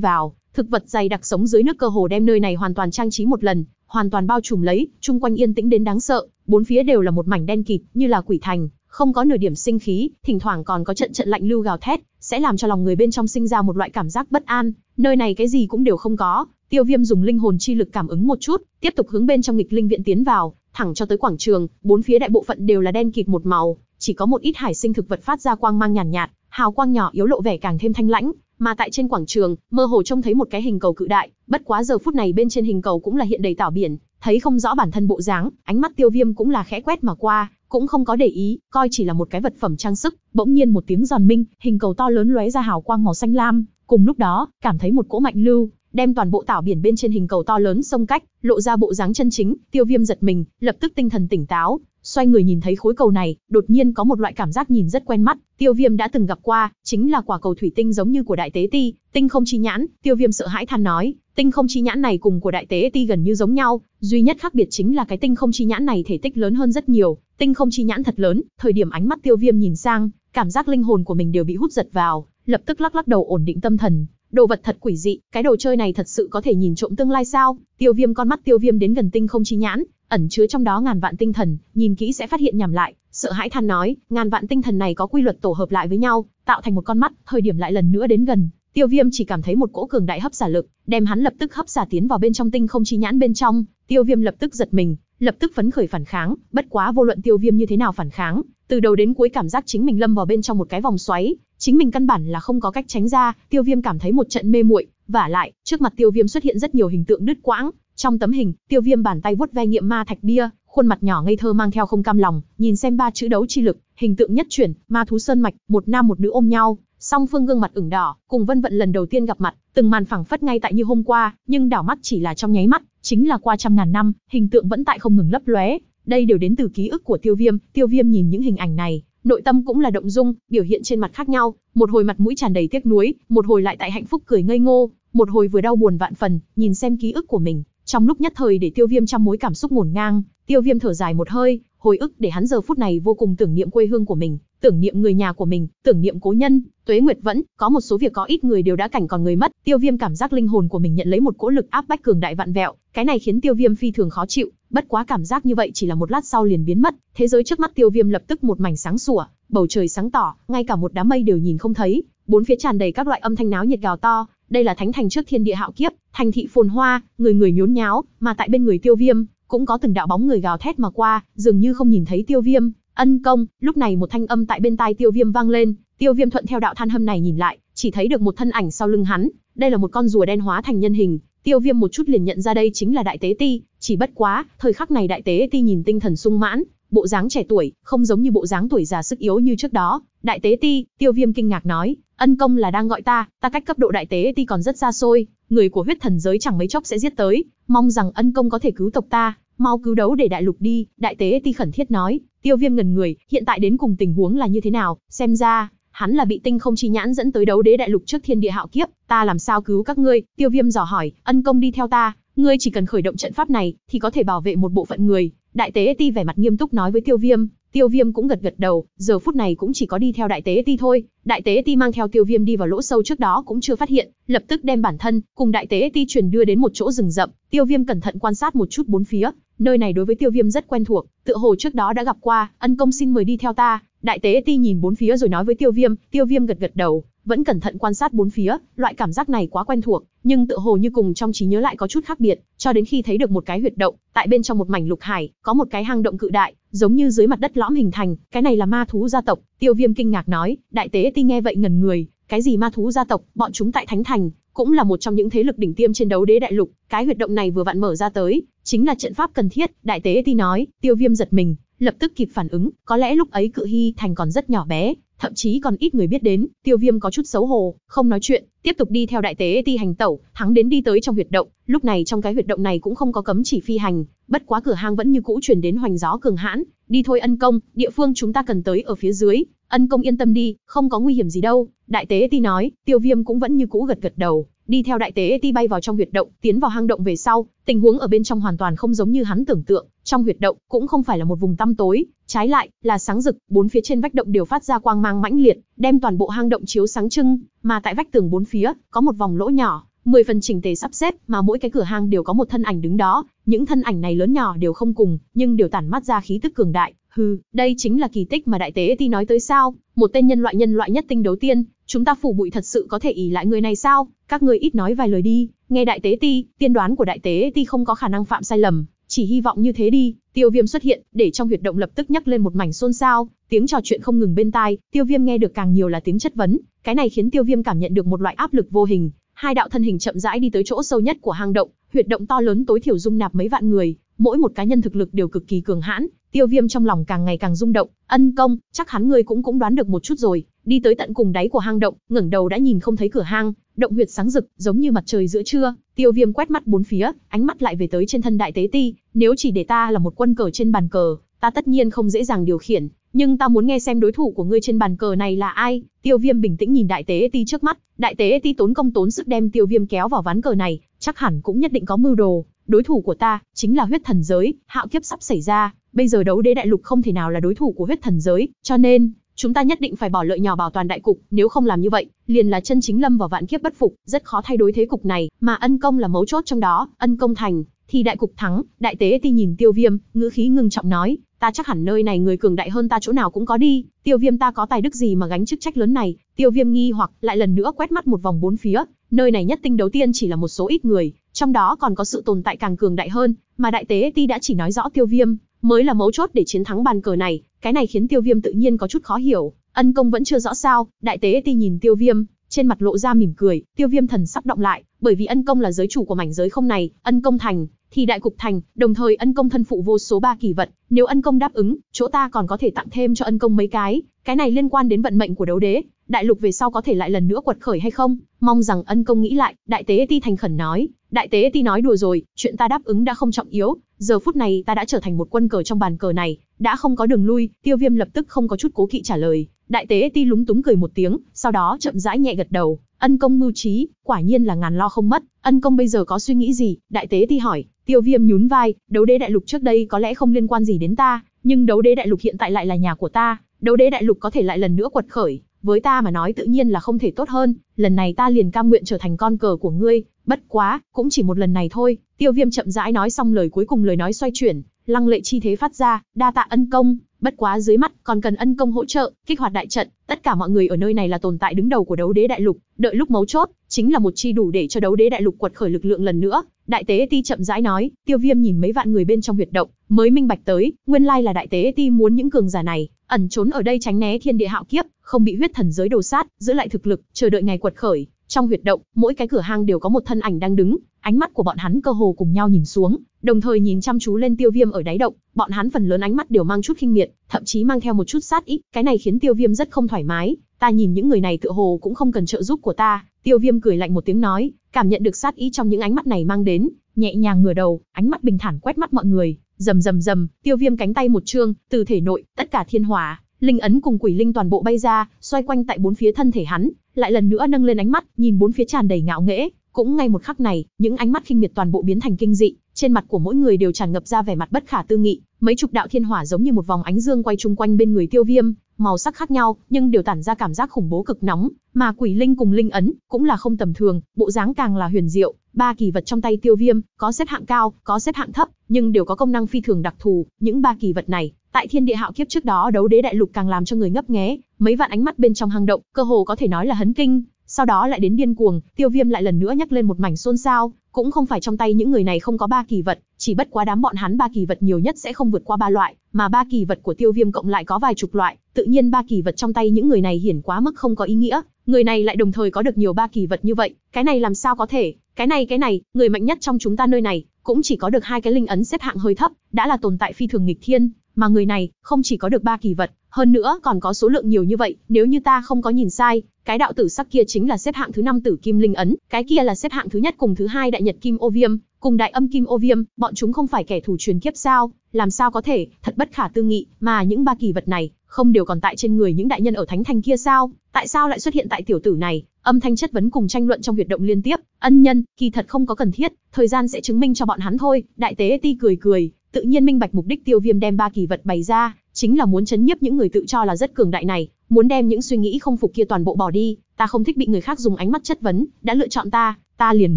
vào, thực vật dày đặc sống dưới nước cơ hồ đem nơi này hoàn toàn trang trí một lần, hoàn toàn bao trùm lấy, chung quanh yên tĩnh đến đáng sợ, bốn phía đều là một mảnh đen kịt, như là quỷ thành, không có nửa điểm sinh khí, thỉnh thoảng còn có trận trận lạnh lưu gào thét, sẽ làm cho lòng người bên trong sinh ra một loại cảm giác bất an, nơi này cái gì cũng đều không có. Tiêu Viêm dùng linh hồn chi lực cảm ứng một chút, tiếp tục hướng bên trong nghịch linh viện tiến vào, thẳng cho tới quảng trường, bốn phía đại bộ phận đều là đen kịt một màu, chỉ có một ít hải sinh thực vật phát ra quang mang nhàn nhạt, nhạt, hào quang nhỏ yếu lộ vẻ càng thêm thanh lãnh, mà tại trên quảng trường, mơ hồ trông thấy một cái hình cầu cự đại, bất quá giờ phút này bên trên hình cầu cũng là hiện đầy tảo biển, thấy không rõ bản thân bộ dáng, ánh mắt Tiêu Viêm cũng là khẽ quét mà qua, cũng không có để ý, coi chỉ là một cái vật phẩm trang sức, bỗng nhiên một tiếng giòn minh, hình cầu to lớn lóe ra hào quang màu xanh lam, cùng lúc đó, cảm thấy một cỗ mạnh lưu đem toàn bộ tảo biển bên trên hình cầu to lớn xông cách, lộ ra bộ dáng chân chính, Tiêu Viêm giật mình, lập tức tinh thần tỉnh táo, Xoay người nhìn thấy khối cầu này, đột nhiên có một loại cảm giác nhìn rất quen mắt, Tiêu Viêm đã từng gặp qua, chính là quả cầu thủy tinh giống như của Đại Tế Ti, tinh không chi nhãn, Tiêu Viêm sợ hãi than nói, tinh không chi nhãn này cùng của Đại Tế Ti gần như giống nhau, duy nhất khác biệt chính là cái tinh không chi nhãn này thể tích lớn hơn rất nhiều, tinh không chi nhãn thật lớn, thời điểm ánh mắt Tiêu Viêm nhìn sang, cảm giác linh hồn của mình đều bị hút giật vào, lập tức lắc lắc đầu ổn định tâm thần, đồ vật thật quỷ dị, cái đồ chơi này thật sự có thể nhìn trộm tương lai sao? Tiêu Viêm con mắt Tiêu Viêm đến gần tinh không chi nhãn, ẩn chứa trong đó ngàn vạn tinh thần, nhìn kỹ sẽ phát hiện nhầm lại, sợ hãi than nói, ngàn vạn tinh thần này có quy luật tổ hợp lại với nhau, tạo thành một con mắt, thời điểm lại lần nữa đến gần, Tiêu Viêm chỉ cảm thấy một cỗ cường đại hấp xả lực, đem hắn lập tức hấp xả tiến vào bên trong tinh không chi nhãn bên trong, Tiêu Viêm lập tức giật mình, lập tức phấn khởi phản kháng, bất quá vô luận Tiêu Viêm như thế nào phản kháng, từ đầu đến cuối cảm giác chính mình lâm vào bên trong một cái vòng xoáy, chính mình căn bản là không có cách tránh ra, Tiêu Viêm cảm thấy một trận mê muội, vả lại, trước mặt Tiêu Viêm xuất hiện rất nhiều hình tượng đứt quãng, trong tấm hình, tiêu viêm bàn tay vuốt ve nghiệm ma thạch bia, khuôn mặt nhỏ ngây thơ mang theo không cam lòng, nhìn xem ba chữ đấu chi lực, hình tượng nhất chuyển, ma thú sơn mạch, một nam một nữ ôm nhau, song phương gương mặt ửng đỏ, cùng vân vận lần đầu tiên gặp mặt, từng màn phẳng phất ngay tại như hôm qua, nhưng đảo mắt chỉ là trong nháy mắt, chính là qua trăm ngàn năm, hình tượng vẫn tại không ngừng lấp lóe. Đây đều đến từ ký ức của Tiêu Viêm, Tiêu Viêm nhìn những hình ảnh này, nội tâm cũng là động dung, biểu hiện trên mặt khác nhau, một hồi mặt mũi tràn đầy tiếc nuối, một hồi lại tại hạnh phúc cười ngây ngô, một hồi vừa đau buồn vạn phần, nhìn xem ký ức của mình, trong lúc nhất thời để tiêu viêm trong mối cảm xúc ngổn ngang, tiêu viêm thở dài một hơi, hồi ức để hắn giờ phút này vô cùng tưởng niệm quê hương của mình, tưởng niệm người nhà của mình, tưởng niệm cố nhân, tuế nguyệt vẫn, có một số việc có ít người đều đã cảnh còn người mất, tiêu viêm cảm giác linh hồn của mình nhận lấy một cỗ lực áp bách cường đại vạn vẹo, cái này khiến tiêu viêm phi thường khó chịu, bất quá cảm giác như vậy chỉ là một lát sau liền biến mất, thế giới trước mắt tiêu viêm lập tức một mảnh sáng sủa, bầu trời sáng tỏ, ngay cả một đám mây đều nhìn không thấy, bốn phía tràn đầy các loại âm thanh náo nhiệt gào to, đây là thánh thành trước thiên địa hạo kiếp, thành thị phồn hoa, người người nhốn nháo, mà tại bên người Tiêu Viêm, cũng có từng đạo bóng người gào thét mà qua, dường như không nhìn thấy Tiêu Viêm. Ân công, lúc này một thanh âm tại bên tai Tiêu Viêm vang lên, Tiêu Viêm thuận theo đạo than hâm này nhìn lại, chỉ thấy được một thân ảnh sau lưng hắn, đây là một con rùa đen hóa thành nhân hình, Tiêu Viêm một chút liền nhận ra đây chính là Đại Tế Ti, chỉ bất quá, thời khắc này Đại Tế Ti nhìn tinh thần sung mãn, bộ dáng trẻ tuổi, không giống như bộ dáng tuổi già sức yếu như trước đó. Đại tế ti, tiêu viêm kinh ngạc nói, ân công là đang gọi ta, ta cách cấp độ đại tế ti còn rất xa xôi, người của huyết thần giới chẳng mấy chốc sẽ giết tới, mong rằng ân công có thể cứu tộc ta, mau cứu đấu để đại lục đi, đại tế ti khẩn thiết nói, tiêu viêm ngần người, hiện tại đến cùng tình huống là như thế nào, xem ra, hắn là bị tinh không chi nhãn dẫn tới đấu đế đại lục trước thiên địa hạo kiếp, ta làm sao cứu các ngươi, tiêu viêm dò hỏi, ân công đi theo ta, ngươi chỉ cần khởi động trận pháp này, thì có thể bảo vệ một bộ phận người, Đại tế Ti vẻ mặt nghiêm túc nói với Tiêu Viêm, Tiêu Viêm cũng gật gật đầu, giờ phút này cũng chỉ có đi theo đại tế Ti thôi. Đại tế Ti mang theo Tiêu Viêm đi vào lỗ sâu trước đó cũng chưa phát hiện, lập tức đem bản thân cùng đại tế Ti truyền đưa đến một chỗ rừng rậm, Tiêu Viêm cẩn thận quan sát một chút bốn phía, nơi này đối với Tiêu Viêm rất quen thuộc, tựa hồ trước đó đã gặp qua, ân công xin mời đi theo ta. Đại tế Ti nhìn bốn phía rồi nói với Tiêu Viêm, Tiêu Viêm gật gật đầu, vẫn cẩn thận quan sát bốn phía, loại cảm giác này quá quen thuộc, nhưng tựa hồ như cùng trong trí nhớ lại có chút khác biệt, cho đến khi thấy được một cái huyệt động, tại bên trong một mảnh lục hải, có một cái hang động cự đại, giống như dưới mặt đất lõm hình thành, cái này là ma thú gia tộc, Tiêu Viêm kinh ngạc nói, đại tế ti nghe vậy ngẩn người, cái gì ma thú gia tộc, bọn chúng tại Thánh Thành, cũng là một trong những thế lực đỉnh tiêm trên đấu đế đại lục, cái huyệt động này vừa vặn mở ra tới, chính là trận pháp cần thiết, đại tế ti nói, Tiêu Viêm giật mình, lập tức kịp phản ứng, có lẽ lúc ấy cự hy thành còn rất nhỏ bé, thậm chí còn ít người biết đến, Tiêu Viêm có chút xấu hổ, không nói chuyện, tiếp tục đi theo đại tế ti hành tẩu, hắn đến đi tới trong huyệt động, lúc này trong cái huyệt động này cũng không có cấm chỉ phi hành, bất quá cửa hang vẫn như cũ truyền đến hoành gió cường hãn, đi thôi ân công, địa phương chúng ta cần tới ở phía dưới, ân công yên tâm đi, không có nguy hiểm gì đâu, đại tế ti nói, Tiêu Viêm cũng vẫn như cũ gật gật đầu, đi theo đại tế Eti bay vào trong huyệt động, tiến vào hang động về sau, tình huống ở bên trong hoàn toàn không giống như hắn tưởng tượng, trong huyệt động cũng không phải là một vùng tăm tối, trái lại là sáng rực, bốn phía trên vách động đều phát ra quang mang mãnh liệt, đem toàn bộ hang động chiếu sáng trưng, mà tại vách tường bốn phía có một vòng lỗ nhỏ, mười phần chỉnh tề sắp xếp, mà mỗi cái cửa hang đều có một thân ảnh đứng đó, những thân ảnh này lớn nhỏ đều không cùng, nhưng đều tản mát ra khí tức cường đại. Hừ, đây chính là kỳ tích mà đại tế Eti nói tới sao? Một tên nhân loại nhân loại nhất tinh đấu tiên, chúng ta phủ bụi thật sự có thể ỉ lại người này sao? Các ngươi ít nói vài lời đi, nghe đại tế ti, tiên đoán của đại tế ti không có khả năng phạm sai lầm, chỉ hy vọng như thế đi. Tiêu Viêm xuất hiện, để trong huyệt động lập tức nhắc lên một mảnh xôn xao, tiếng trò chuyện không ngừng bên tai, Tiêu Viêm nghe được càng nhiều là tiếng chất vấn, cái này khiến Tiêu Viêm cảm nhận được một loại áp lực vô hình, hai đạo thân hình chậm rãi đi tới chỗ sâu nhất của hang động, huyệt động to lớn tối thiểu dung nạp mấy vạn người, mỗi một cá nhân thực lực đều cực kỳ cường hãn, Tiêu Viêm trong lòng càng ngày càng rung động, ân công, chắc hắn ngươi cũng cũng đoán được một chút rồi, đi tới tận cùng đáy của hang động, ngẩng đầu đã nhìn không thấy cửa hang, động huyệt sáng rực, giống như mặt trời giữa trưa. Tiêu Viêm quét mắt bốn phía, ánh mắt lại về tới trên thân đại tế ti, nếu chỉ để ta là một quân cờ trên bàn cờ, ta tất nhiên không dễ dàng điều khiển, nhưng ta muốn nghe xem đối thủ của ngươi trên bàn cờ này là ai. Tiêu Viêm bình tĩnh nhìn đại tế ti trước mắt, đại tế ti tốn công tốn sức đem Tiêu Viêm kéo vào ván cờ này, chắc hẳn cũng nhất định có mưu đồ. Đối thủ của ta chính là huyết thần giới, hạo kiếp sắp xảy ra, bây giờ đấu đế đại lục không thể nào là đối thủ của huyết thần giới, cho nên chúng ta nhất định phải bỏ lợi nhỏ bảo toàn đại cục, nếu không làm như vậy, liền là chân chính lâm vào vạn kiếp bất phục, rất khó thay đổi thế cục này, mà ân công là mấu chốt trong đó, ân công thành thì đại cục thắng, đại tế ti nhìn Tiêu Viêm, ngữ khí ngưng trọng nói, ta chắc hẳn nơi này người cường đại hơn ta chỗ nào cũng có đi, Tiêu Viêm ta có tài đức gì mà gánh chức trách lớn này? Tiêu Viêm nghi hoặc lại lần nữa quét mắt một vòng bốn phía, nơi này nhất tinh đầu tiên chỉ là một số ít người, trong đó còn có sự tồn tại càng cường đại hơn, mà đại tế ti đã chỉ nói rõ Tiêu Viêm mới là mấu chốt để chiến thắng bàn cờ này, cái này khiến tiêu viêm tự nhiên có chút khó hiểu, ân công vẫn chưa rõ sao, đại tế ti nhìn tiêu viêm, trên mặt lộ ra mỉm cười, tiêu viêm thần sắc động lại, bởi vì ân công là giới chủ của mảnh giới không này, ân công thành, thì đại cục thành, đồng thời ân công thân phụ vô số ba kỳ vận, nếu ân công đáp ứng, chỗ ta còn có thể tặng thêm cho ân công mấy cái, cái này liên quan đến vận mệnh của đấu đế, đại lục về sau có thể lại lần nữa quật khởi hay không, mong rằng ân công nghĩ lại, đại tế ti thành khẩn nói, đại tế ti nói đùa rồi, chuyện ta đáp ứng đã không trọng yếu, giờ phút này ta đã trở thành một quân cờ trong bàn cờ này, đã không có đường lui, tiêu viêm lập tức không có chút cố kỵ trả lời, đại tế ti lúng túng cười một tiếng, sau đó chậm rãi nhẹ gật đầu, ân công mưu trí, quả nhiên là ngàn lo không mất, ân công bây giờ có suy nghĩ gì, đại tế ti hỏi, tiêu viêm nhún vai, đấu đế đại lục trước đây có lẽ không liên quan gì đến ta, nhưng đấu đế đại lục hiện tại lại là nhà của ta, đấu đế đại lục có thể lại lần nữa quật khởi, với ta mà nói tự nhiên là không thể tốt hơn, lần này ta liền cam nguyện trở thành con cờ của ngươi, bất quá, cũng chỉ một lần này thôi, tiêu viêm chậm rãi nói xong lời cuối cùng lời nói xoay chuyển, lăng lệ chi thế phát ra, đa tạ ân công, Bất quá dưới mắt còn cần ân công hỗ trợ, kích hoạt đại trận, tất cả mọi người ở nơi này là tồn tại đứng đầu của đấu đế đại lục, đợi lúc mấu chốt, chính là một chi đủ để cho đấu đế đại lục quật khởi lực lượng lần nữa. Đại tế Ti chậm rãi nói, Tiêu Viêm nhìn mấy vạn người bên trong huyệt động, mới minh bạch tới, nguyên lai là đại tế Ti muốn những cường giả này ẩn trốn ở đây tránh né thiên địa hạo kiếp, không bị huyết thần giới đồ sát, giữ lại thực lực, chờ đợi ngày quật khởi. Trong huyệt động, mỗi cái cửa hang đều có một thân ảnh đang đứng, Ánh mắt của bọn hắn cơ hồ cùng nhau nhìn xuống, đồng thời nhìn chăm chú lên Tiêu Viêm ở đáy động, bọn hắn phần lớn ánh mắt đều mang chút khinh miệt, thậm chí mang theo một chút sát ý, cái này khiến Tiêu Viêm rất không thoải mái, ta nhìn những người này tựa hồ cũng không cần trợ giúp của ta, Tiêu Viêm cười lạnh một tiếng nói, cảm nhận được sát ý trong những ánh mắt này mang đến, nhẹ nhàng ngửa đầu, ánh mắt bình thản quét mắt mọi người, rầm rầm rầm, Tiêu Viêm cánh tay một trương, từ thể nội, tất cả thiên hỏa, linh ấn cùng quỷ linh toàn bộ bay ra, xoay quanh tại bốn phía thân thể hắn, lại lần nữa nâng lên ánh mắt, nhìn bốn phía tràn đầy ngạo nghễ, cũng ngay một khắc này, những ánh mắt khinh miệt toàn bộ biến thành kinh dị, trên mặt của mỗi người đều tràn ngập ra vẻ mặt bất khả tư nghị, mấy chục đạo thiên hỏa giống như một vòng ánh dương quay chung quanh bên người Tiêu Viêm, màu sắc khác nhau, nhưng đều tản ra cảm giác khủng bố cực nóng, mà quỷ linh cùng linh ấn cũng là không tầm thường, bộ dáng càng là huyền diệu, ba kỳ vật trong tay Tiêu Viêm, có xếp hạng cao, có xếp hạng thấp, nhưng đều có công năng phi thường đặc thù, những ba kỳ vật này, tại Thiên Địa Hạo kiếp trước đó đấu đế đại lục càng làm cho người ngấp nghé, mấy vạn ánh mắt bên trong hang động, cơ hồ có thể nói là hấn kinh, sau đó lại đến điên cuồng, tiêu viêm lại lần nữa nhắc lên một mảnh xôn xao, cũng không phải trong tay những người này không có ba kỳ vật, chỉ bất quá đám bọn hắn ba kỳ vật nhiều nhất sẽ không vượt qua ba loại, mà ba kỳ vật của tiêu viêm cộng lại có vài chục loại, tự nhiên ba kỳ vật trong tay những người này hiển quá mức không có ý nghĩa, người này lại đồng thời có được nhiều ba kỳ vật như vậy, cái này làm sao có thể, cái này cái này, người mạnh nhất trong chúng ta nơi này, cũng chỉ có được hai cái linh ấn xếp hạng hơi thấp, đã là tồn tại phi thường nghịch thiên, mà người này không chỉ có được ba kỳ vật, hơn nữa còn có số lượng nhiều như vậy, nếu như ta không có nhìn sai, cái đạo tử sắc kia chính là xếp hạng thứ năm tử kim linh ấn, cái kia là xếp hạng thứ nhất cùng thứ hai đại nhật kim ô viêm, cùng đại âm kim ô viêm, bọn chúng không phải kẻ thù truyền kiếp sao? Làm sao có thể, thật bất khả tư nghị, mà những ba kỳ vật này không đều còn tại trên người những đại nhân ở thánh thành kia sao? Tại sao lại xuất hiện tại tiểu tử này? Âm thanh chất vấn cùng tranh luận trong huyệt động liên tiếp, ân nhân, kỳ thật không có cần thiết, thời gian sẽ chứng minh cho bọn hắn thôi, đại tế ti cười cười, tự nhiên minh bạch mục đích tiêu viêm đem ba kỳ vật bày ra chính là muốn chấn nhiếp những người tự cho là rất cường đại này muốn đem những suy nghĩ không phục kia toàn bộ bỏ đi ta không thích bị người khác dùng ánh mắt chất vấn đã lựa chọn ta ta liền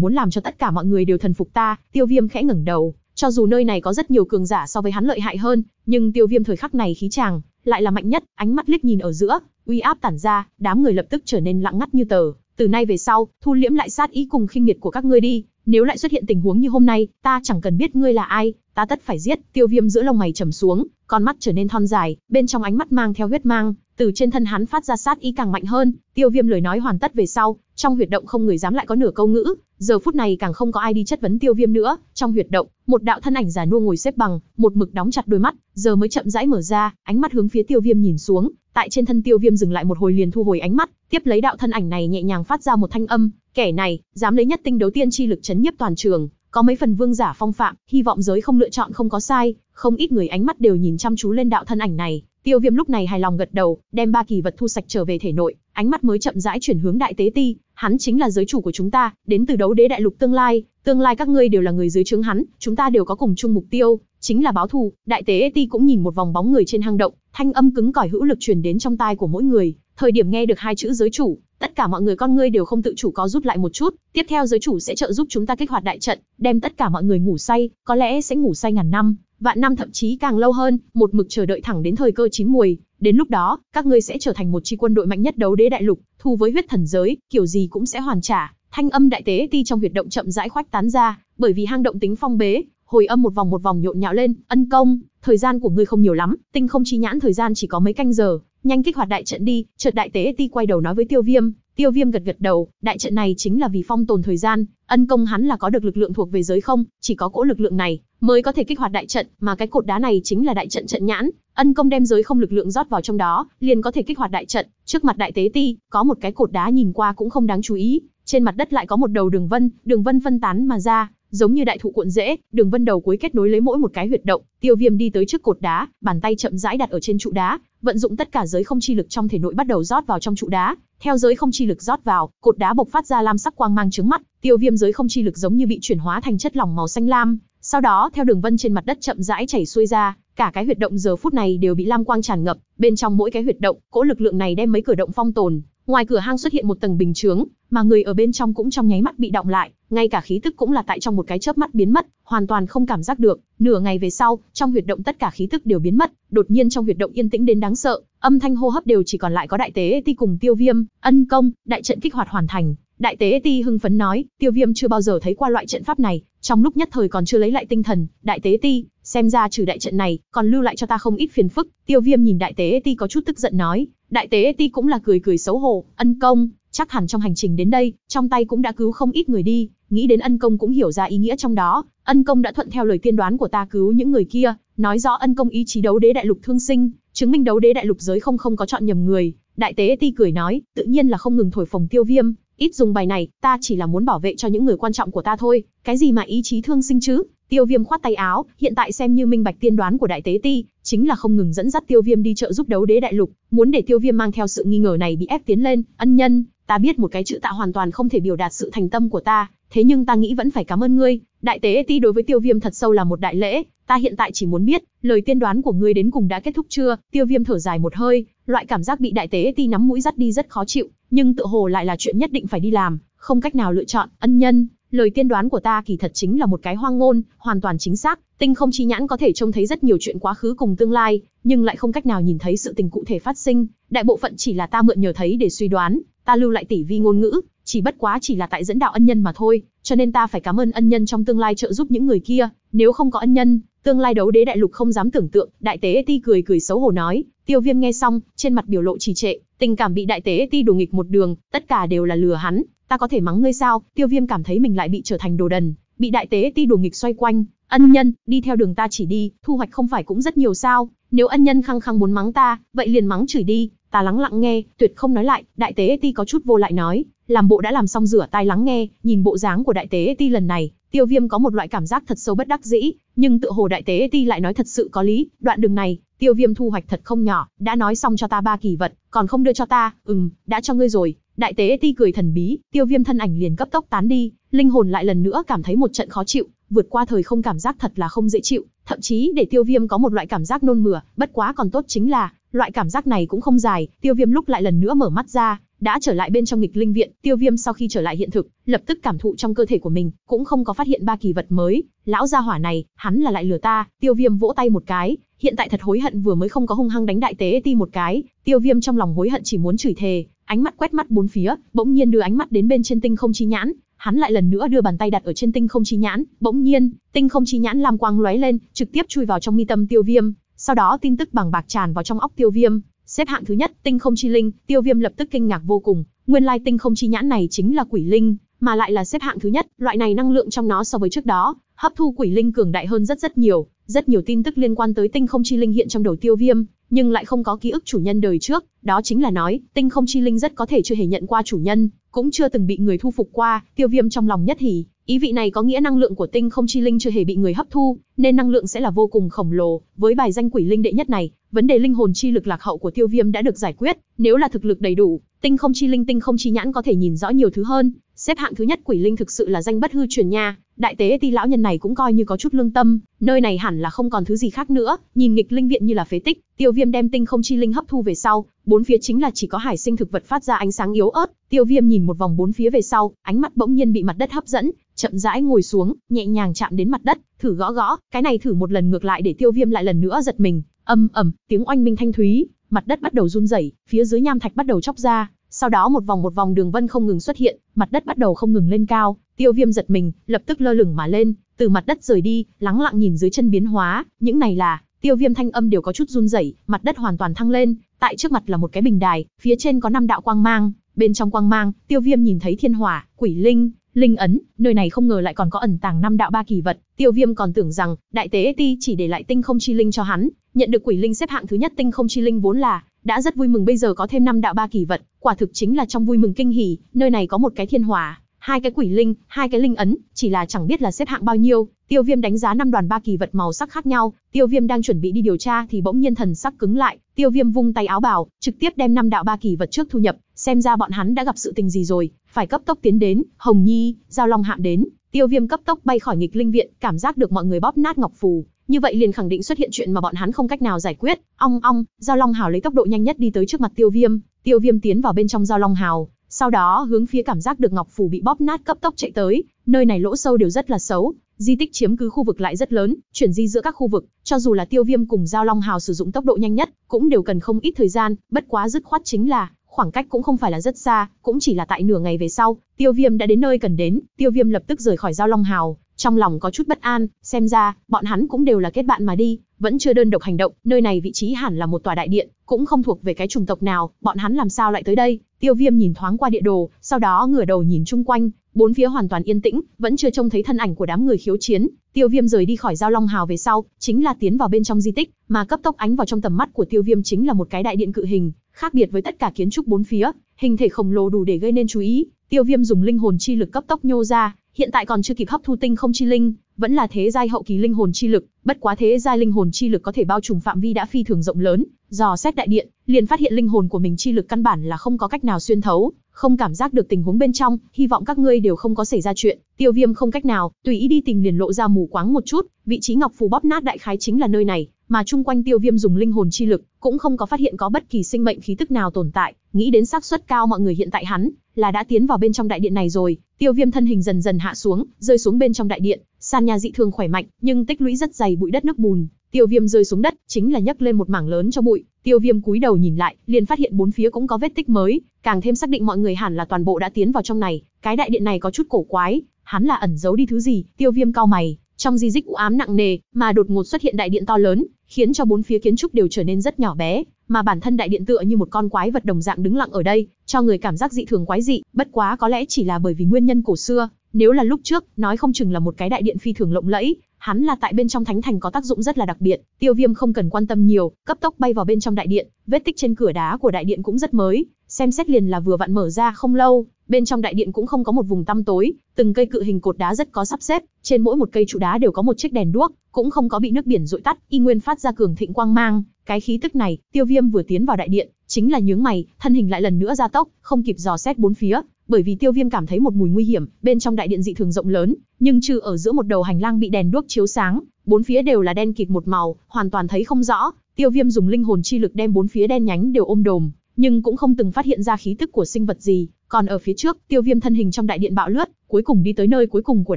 muốn làm cho tất cả mọi người đều thần phục ta tiêu viêm khẽ ngẩng đầu cho dù nơi này có rất nhiều cường giả so với hắn lợi hại hơn nhưng tiêu viêm thời khắc này khí chàng lại là mạnh nhất ánh mắt liếc nhìn ở giữa uy áp tản ra đám người lập tức trở nên lặng ngắt như tờ từ nay về sau thu liễm lại sát ý cùng khinh miệt của các ngươi đi nếu lại xuất hiện tình huống như hôm nay, ta chẳng cần biết ngươi là ai, ta tất phải giết. Tiêu Viêm giữa lông mày trầm xuống, con mắt trở nên thon dài, bên trong ánh mắt mang theo huyết mang, từ trên thân hắn phát ra sát ý càng mạnh hơn. Tiêu Viêm lời nói hoàn tất về sau, trong huyệt động không người dám lại có nửa câu ngữ, giờ phút này càng không có ai đi chất vấn Tiêu Viêm nữa. Trong huyệt động, một đạo thân ảnh già nua ngồi xếp bằng, một mực đóng chặt đôi mắt, giờ mới chậm rãi mở ra, ánh mắt hướng phía Tiêu Viêm nhìn xuống, tại trên thân Tiêu Viêm dừng lại một hồi liền thu hồi ánh mắt, tiếp lấy đạo thân ảnh này nhẹ nhàng phát ra một thanh âm, Kẻ này, dám lấy nhất tinh đấu tiên chi lực chấn nhiếp toàn trường, có mấy phần vương giả phong phạm, hy vọng giới không lựa chọn không có sai, không ít người ánh mắt đều nhìn chăm chú lên đạo thân ảnh này. Tiêu Viêm lúc này hài lòng gật đầu, đem ba kỳ vật thu sạch trở về thể nội, ánh mắt mới chậm rãi chuyển hướng Đại Tế Ti, hắn chính là giới chủ của chúng ta, đến từ đấu đế đại lục tương lai, tương lai các ngươi đều là người dưới trướng hắn, chúng ta đều có cùng chung mục tiêu, chính là báo thù. Đại Tế Ti cũng nhìn một vòng bóng người trên hang động, thanh âm cứng cỏi hữu lực truyền đến trong tai của mỗi người, Thời điểm nghe được hai chữ giới chủ, tất cả mọi người con ngươi đều không tự chủ có rút lại một chút, tiếp theo giới chủ sẽ trợ giúp chúng ta kích hoạt đại trận, đem tất cả mọi người ngủ say, có lẽ sẽ ngủ say ngàn năm, vạn năm thậm chí càng lâu hơn, một mực chờ đợi thẳng đến thời cơ chín muồi, đến lúc đó, các ngươi sẽ trở thành một chi quân đội mạnh nhất đấu đế đại lục, thu với huyết thần giới, kiểu gì cũng sẽ hoàn trả. Thanh âm đại tế ti trong huyệt động chậm rãi khoách tán ra, bởi vì hang động tính phong bế, hồi âm một vòng một vòng nhộn nhạo lên, ân công, thời gian của ngươi không nhiều lắm, tinh không chi nhãn thời gian chỉ có mấy canh giờ, nhanh kích hoạt đại trận đi, chợt đại tế ti quay đầu nói với tiêu viêm, tiêu viêm gật gật đầu, đại trận này chính là vì phong tồn thời gian, ân công hắn là có được lực lượng thuộc về giới không, chỉ có cỗ lực lượng này mới có thể kích hoạt đại trận, mà cái cột đá này chính là đại trận trận nhãn, ân công đem giới không lực lượng rót vào trong đó, liền có thể kích hoạt đại trận, trước mặt đại tế ti, có một cái cột đá nhìn qua cũng không đáng chú ý, trên mặt đất lại có một đầu đường vân, đường vân phân tán mà ra, Giống như đại thụ cuộn rễ, đường vân đầu cuối kết nối lấy mỗi một cái huyệt động, Tiêu Viêm đi tới trước cột đá, bàn tay chậm rãi đặt ở trên trụ đá, vận dụng tất cả giới không chi lực trong thể nội bắt đầu rót vào trong trụ đá. Theo giới không chi lực rót vào, cột đá bộc phát ra lam sắc quang mang chướng mắt, Tiêu Viêm giới không chi lực giống như bị chuyển hóa thành chất lỏng màu xanh lam, sau đó theo đường vân trên mặt đất chậm rãi chảy xuôi ra, cả cái huyệt động giờ phút này đều bị lam quang tràn ngập, bên trong mỗi cái huyệt động, cỗ lực lượng này đem mấy cửa động phong tồn, Ngoài cửa hang xuất hiện một tầng bình chướng, mà người ở bên trong cũng trong nháy mắt bị động lại, ngay cả khí tức cũng là tại trong một cái chớp mắt biến mất, hoàn toàn không cảm giác được. Nửa ngày về sau, trong huyệt động tất cả khí tức đều biến mất, đột nhiên trong huyệt động yên tĩnh đến đáng sợ, âm thanh hô hấp đều chỉ còn lại có đại tế ti cùng Tiêu Viêm, ân công, đại trận kích hoạt hoàn thành. Đại tế ti hưng phấn nói, Tiêu Viêm chưa bao giờ thấy qua loại trận pháp này, trong lúc nhất thời còn chưa lấy lại tinh thần, đại tế ti, xem ra trừ đại trận này, còn lưu lại cho ta không ít phiền phức. Tiêu Viêm nhìn đại tế ti có chút tức giận nói, Đại tế ti cũng là cười cười xấu hổ, ân công, chắc hẳn trong hành trình đến đây, trong tay cũng đã cứu không ít người đi, nghĩ đến ân công cũng hiểu ra ý nghĩa trong đó, ân công đã thuận theo lời tiên đoán của ta cứu những người kia, nói rõ ân công ý chí đấu đế đại lục thương sinh, chứng minh đấu đế đại lục giới không không có chọn nhầm người. Đại tế ti cười nói, tự nhiên là không ngừng thổi phồng tiêu viêm, ít dùng bài này, ta chỉ là muốn bảo vệ cho những người quan trọng của ta thôi, cái gì mà ý chí thương sinh chứ, Tiêu Viêm khoát tay áo, hiện tại xem như minh bạch tiên đoán của Đại Tế Ti, chính là không ngừng dẫn dắt Tiêu Viêm đi trợ giúp đấu đế đại lục, muốn để Tiêu Viêm mang theo sự nghi ngờ này bị ép tiến lên, ân nhân, ta biết một cái chữ tạ hoàn toàn không thể biểu đạt sự thành tâm của ta, thế nhưng ta nghĩ vẫn phải cảm ơn ngươi, Đại Tế Ti đối với Tiêu Viêm thật sâu là một đại lễ, ta hiện tại chỉ muốn biết, lời tiên đoán của ngươi đến cùng đã kết thúc chưa? Tiêu Viêm thở dài một hơi, loại cảm giác bị Đại Tế Ti nắm mũi dắt đi rất khó chịu, nhưng tự hồ lại là chuyện nhất định phải đi làm, không cách nào lựa chọn, ân nhân lời tiên đoán của ta kỳ thật chính là một cái hoang ngôn, hoàn toàn chính xác, tinh không chi nhãn có thể trông thấy rất nhiều chuyện quá khứ cùng tương lai, nhưng lại không cách nào nhìn thấy sự tình cụ thể phát sinh, đại bộ phận chỉ là ta mượn nhờ thấy để suy đoán, ta lưu lại tỷ vi ngôn ngữ, chỉ bất quá chỉ là tại dẫn đạo ân nhân mà thôi, cho nên ta phải cảm ơn ân nhân trong tương lai trợ giúp những người kia, nếu không có ân nhân, tương lai đấu đế đại lục không dám tưởng tượng, đại tế ti cười cười xấu hổ nói, tiêu viêm nghe xong, trên mặt biểu lộ trì trệ, tình cảm bị đại tế ti đùa nghịch một đường, tất cả đều là lừa hắn, ta có thể mắng ngươi sao? Tiêu Viêm cảm thấy mình lại bị trở thành đồ đần, bị đại tế ti đùa nghịch xoay quanh. Ân nhân, đi theo đường ta chỉ đi, thu hoạch không phải cũng rất nhiều sao? Nếu ân nhân khăng khăng muốn mắng ta, vậy liền mắng chửi đi. Ta lắng lặng nghe, tuyệt không nói lại. Đại tế ti có chút vô lại nói, làm bộ đã làm xong rửa tay lắng nghe. Nhìn bộ dáng của đại tế ti lần này, Tiêu Viêm có một loại cảm giác thật sâu bất đắc dĩ, nhưng tựa hồ đại tế ti lại nói thật sự có lý. Đoạn đường này, Tiêu Viêm thu hoạch thật không nhỏ, đã nói xong cho ta ba kỳ vật, còn không đưa cho ta, ừm, đã cho ngươi rồi, Đại tế ti cười thần bí, tiêu viêm thân ảnh liền cấp tốc tán đi, linh hồn lại lần nữa cảm thấy một trận khó chịu, vượt qua thời không cảm giác thật là không dễ chịu, thậm chí để tiêu viêm có một loại cảm giác nôn mửa, bất quá còn tốt chính là, loại cảm giác này cũng không dài, tiêu viêm lúc lại lần nữa mở mắt ra, đã trở lại bên trong nghịch linh viện, tiêu viêm sau khi trở lại hiện thực, lập tức cảm thụ trong cơ thể của mình, cũng không có phát hiện ba kỳ vật mới, lão gia hỏa này, hắn là lại lừa ta, tiêu viêm vỗ tay một cái, hiện tại thật hối hận vừa mới không có hung hăng đánh đại tế ti một cái, tiêu viêm trong lòng hối hận chỉ muốn chửi thề, Ánh mắt quét mắt bốn phía, bỗng nhiên đưa ánh mắt đến bên trên tinh không chi nhãn, hắn lại lần nữa đưa bàn tay đặt ở trên tinh không chi nhãn, bỗng nhiên, tinh không chi nhãn lam quang lóe lên, trực tiếp chui vào trong mi tâm Tiêu Viêm, sau đó tin tức bằng bạc tràn vào trong óc Tiêu Viêm, xếp hạng thứ nhất, tinh không chi linh, Tiêu Viêm lập tức kinh ngạc vô cùng, nguyên lai tinh không chi nhãn này chính là quỷ linh, mà lại là xếp hạng thứ nhất, loại này năng lượng trong nó so với trước đó, hấp thu quỷ linh cường đại hơn rất rất nhiều, rất nhiều tin tức liên quan tới tinh không chi linh hiện trong đầu Tiêu Viêm, nhưng lại không có ký ức chủ nhân đời trước, đó chính là nói, tinh không chi linh rất có thể chưa hề nhận qua chủ nhân, cũng chưa từng bị người thu phục qua, tiêu viêm trong lòng nhất hỉ, ý vị này có nghĩa năng lượng của tinh không chi linh chưa hề bị người hấp thu, nên năng lượng sẽ là vô cùng khổng lồ, với bài danh quỷ linh đệ nhất này, vấn đề linh hồn chi lực lạc hậu của tiêu viêm đã được giải quyết, nếu là thực lực đầy đủ, tinh không chi linh tinh không chi nhãn có thể nhìn rõ nhiều thứ hơn, Xếp hạng thứ nhất quỷ linh thực sự là danh bất hư truyền nha, đại tế ti lão nhân này cũng coi như có chút lương tâm, nơi này hẳn là không còn thứ gì khác nữa, nhìn nghịch linh viện như là phế tích, tiêu viêm đem tinh không chi linh hấp thu về sau, bốn phía chính là chỉ có hải sinh thực vật phát ra ánh sáng yếu ớt, tiêu viêm nhìn một vòng bốn phía về sau, ánh mắt bỗng nhiên bị mặt đất hấp dẫn, chậm rãi ngồi xuống, nhẹ nhàng chạm đến mặt đất, thử gõ gõ, cái này thử một lần ngược lại để tiêu viêm lại lần nữa giật mình, âm ầm, tiếng oanh minh thanh thúy, mặt đất bắt đầu run rẩy, phía dưới nham thạch bắt đầu chóc ra, sau đó một vòng một vòng đường vân không ngừng xuất hiện, mặt đất bắt đầu không ngừng lên cao, Tiêu Viêm giật mình, lập tức lơ lửng mà lên, từ mặt đất rời đi, lắng lặng nhìn dưới chân biến hóa, những này là, Tiêu Viêm thanh âm đều có chút run rẩy, mặt đất hoàn toàn thăng lên, tại trước mặt là một cái bình đài, phía trên có năm đạo quang mang, bên trong quang mang, Tiêu Viêm nhìn thấy thiên hỏa, quỷ linh, linh ấn, nơi này không ngờ lại còn có ẩn tàng năm đạo ba kỳ vật, Tiêu Viêm còn tưởng rằng Đại Tế Ti chỉ để lại tinh không chi linh cho hắn, nhận được quỷ linh xếp hạng thứ nhất tinh không chi linh vốn là đã rất vui mừng bây giờ có thêm năm đạo ba kỳ vật, quả thực chính là trong vui mừng kinh hỉ, nơi này có một cái thiên hỏa, hai cái quỷ linh, hai cái linh ấn, chỉ là chẳng biết là xếp hạng bao nhiêu. Tiêu Viêm đánh giá năm đoàn ba kỳ vật màu sắc khác nhau, Tiêu Viêm đang chuẩn bị đi điều tra thì bỗng nhiên thần sắc cứng lại, Tiêu Viêm vung tay áo bảo, trực tiếp đem năm đạo ba kỳ vật trước thu nhập, xem ra bọn hắn đã gặp sự tình gì rồi, phải cấp tốc tiến đến, Hồng Nhi, Giao Long hạm đến, Tiêu Viêm cấp tốc bay khỏi nghịch linh viện, cảm giác được mọi người bóp nát ngọc phù, như vậy liền khẳng định xuất hiện chuyện mà bọn hắn không cách nào giải quyết. Ong ong, Giao Long Hào lấy tốc độ nhanh nhất đi tới trước mặt Tiêu Viêm, Tiêu Viêm tiến vào bên trong Giao Long Hào, sau đó hướng phía cảm giác được ngọc phù bị bóp nát cấp tốc chạy tới, nơi này lỗ sâu đều rất là xấu, di tích chiếm cứ khu vực lại rất lớn, chuyển di giữa các khu vực, cho dù là Tiêu Viêm cùng Giao Long Hào sử dụng tốc độ nhanh nhất, cũng đều cần không ít thời gian, bất quá dứt khoát chính là khoảng cách cũng không phải là rất xa, cũng chỉ là tại nửa ngày về sau, tiêu viêm đã đến nơi cần đến, tiêu viêm lập tức rời khỏi giao long hào, trong lòng có chút bất an, xem ra, bọn hắn cũng đều là kết bạn mà đi, vẫn chưa đơn độc hành động, nơi này vị trí hẳn là một tòa đại điện, cũng không thuộc về cái chủng tộc nào, bọn hắn làm sao lại tới đây, tiêu viêm nhìn thoáng qua địa đồ, sau đó ngửa đầu nhìn chung quanh, bốn phía hoàn toàn yên tĩnh, vẫn chưa trông thấy thân ảnh của đám người khiếu chiến, tiêu viêm rời đi khỏi giao long hào về sau, chính là tiến vào bên trong di tích, mà cấp tốc ánh vào trong tầm mắt của tiêu viêm chính là một cái đại điện cự hình, Khác biệt với tất cả kiến trúc bốn phía, hình thể khổng lồ đủ để gây nên chú ý, Tiêu Viêm dùng linh hồn chi lực cấp tốc nhô ra, hiện tại còn chưa kịp hấp thu tinh không chi linh, vẫn là thế giai hậu kỳ linh hồn chi lực, bất quá thế giai linh hồn chi lực có thể bao trùm phạm vi đã phi thường rộng lớn, dò xét đại điện, liền phát hiện linh hồn của mình chi lực căn bản là không có cách nào xuyên thấu, không cảm giác được tình huống bên trong, hy vọng các ngươi đều không có xảy ra chuyện. Tiêu Viêm không cách nào, tùy ý đi tìm liền lộ ra mù quáng một chút, vị trí ngọc phù bóp nát đại khái chính là nơi này, mà chung quanh Tiêu Viêm dùng linh hồn chi lực, cũng không có phát hiện có bất kỳ sinh mệnh khí tức nào tồn tại, nghĩ đến xác suất cao mọi người hiện tại hắn là đã tiến vào bên trong đại điện này rồi, Tiêu Viêm thân hình dần dần hạ xuống, rơi xuống bên trong đại điện, sàn nhà dị thường khỏe mạnh, nhưng tích lũy rất dày bụi đất nước bùn. Tiêu Viêm rơi xuống đất, chính là nhấc lên một mảng lớn cho bụi. Tiêu Viêm cúi đầu nhìn lại, liền phát hiện bốn phía cũng có vết tích mới, càng thêm xác định mọi người hẳn là toàn bộ đã tiến vào trong này. Cái đại điện này có chút cổ quái, hắn là ẩn giấu đi thứ gì? Tiêu Viêm cau mày, trong di tích u ám nặng nề, mà đột ngột xuất hiện đại điện to lớn, khiến cho bốn phía kiến trúc đều trở nên rất nhỏ bé, mà bản thân đại điện tựa như một con quái vật đồng dạng đứng lặng ở đây, cho người cảm giác dị thường quái dị, bất quá có lẽ chỉ là bởi vì nguyên nhân cổ xưa, nếu là lúc trước, nói không chừng là một cái đại điện phi thường lộng lẫy, hắn là tại bên trong thánh thành có tác dụng rất là đặc biệt, Tiêu Viêm không cần quan tâm nhiều, cấp tốc bay vào bên trong đại điện, vết tích trên cửa đá của đại điện cũng rất mới, xem xét liền là vừa vặn mở ra không lâu, bên trong đại điện cũng không có một vùng tăm tối, từng cây cự hình cột đá rất có sắp xếp, trên mỗi một cây trụ đá đều có một chiếc đèn đuốc, cũng không có bị nước biển dội tắt, y nguyên phát ra cường thịnh quang mang, cái khí tức này, Tiêu Viêm vừa tiến vào đại điện, chính là nhướng mày, thân hình lại lần nữa gia tốc, không kịp dò xét bốn phía, bởi vì tiêu viêm cảm thấy một mùi nguy hiểm bên trong đại điện dị thường rộng lớn nhưng trừ ở giữa một đầu hành lang bị đèn đuốc chiếu sáng bốn phía đều là đen kịt một màu hoàn toàn thấy không rõ tiêu viêm dùng linh hồn chi lực đem bốn phía đen nhánh đều ôm đồm nhưng cũng không từng phát hiện ra khí tức của sinh vật gì còn ở phía trước tiêu viêm thân hình trong đại điện bạo lướt cuối cùng đi tới nơi cuối cùng của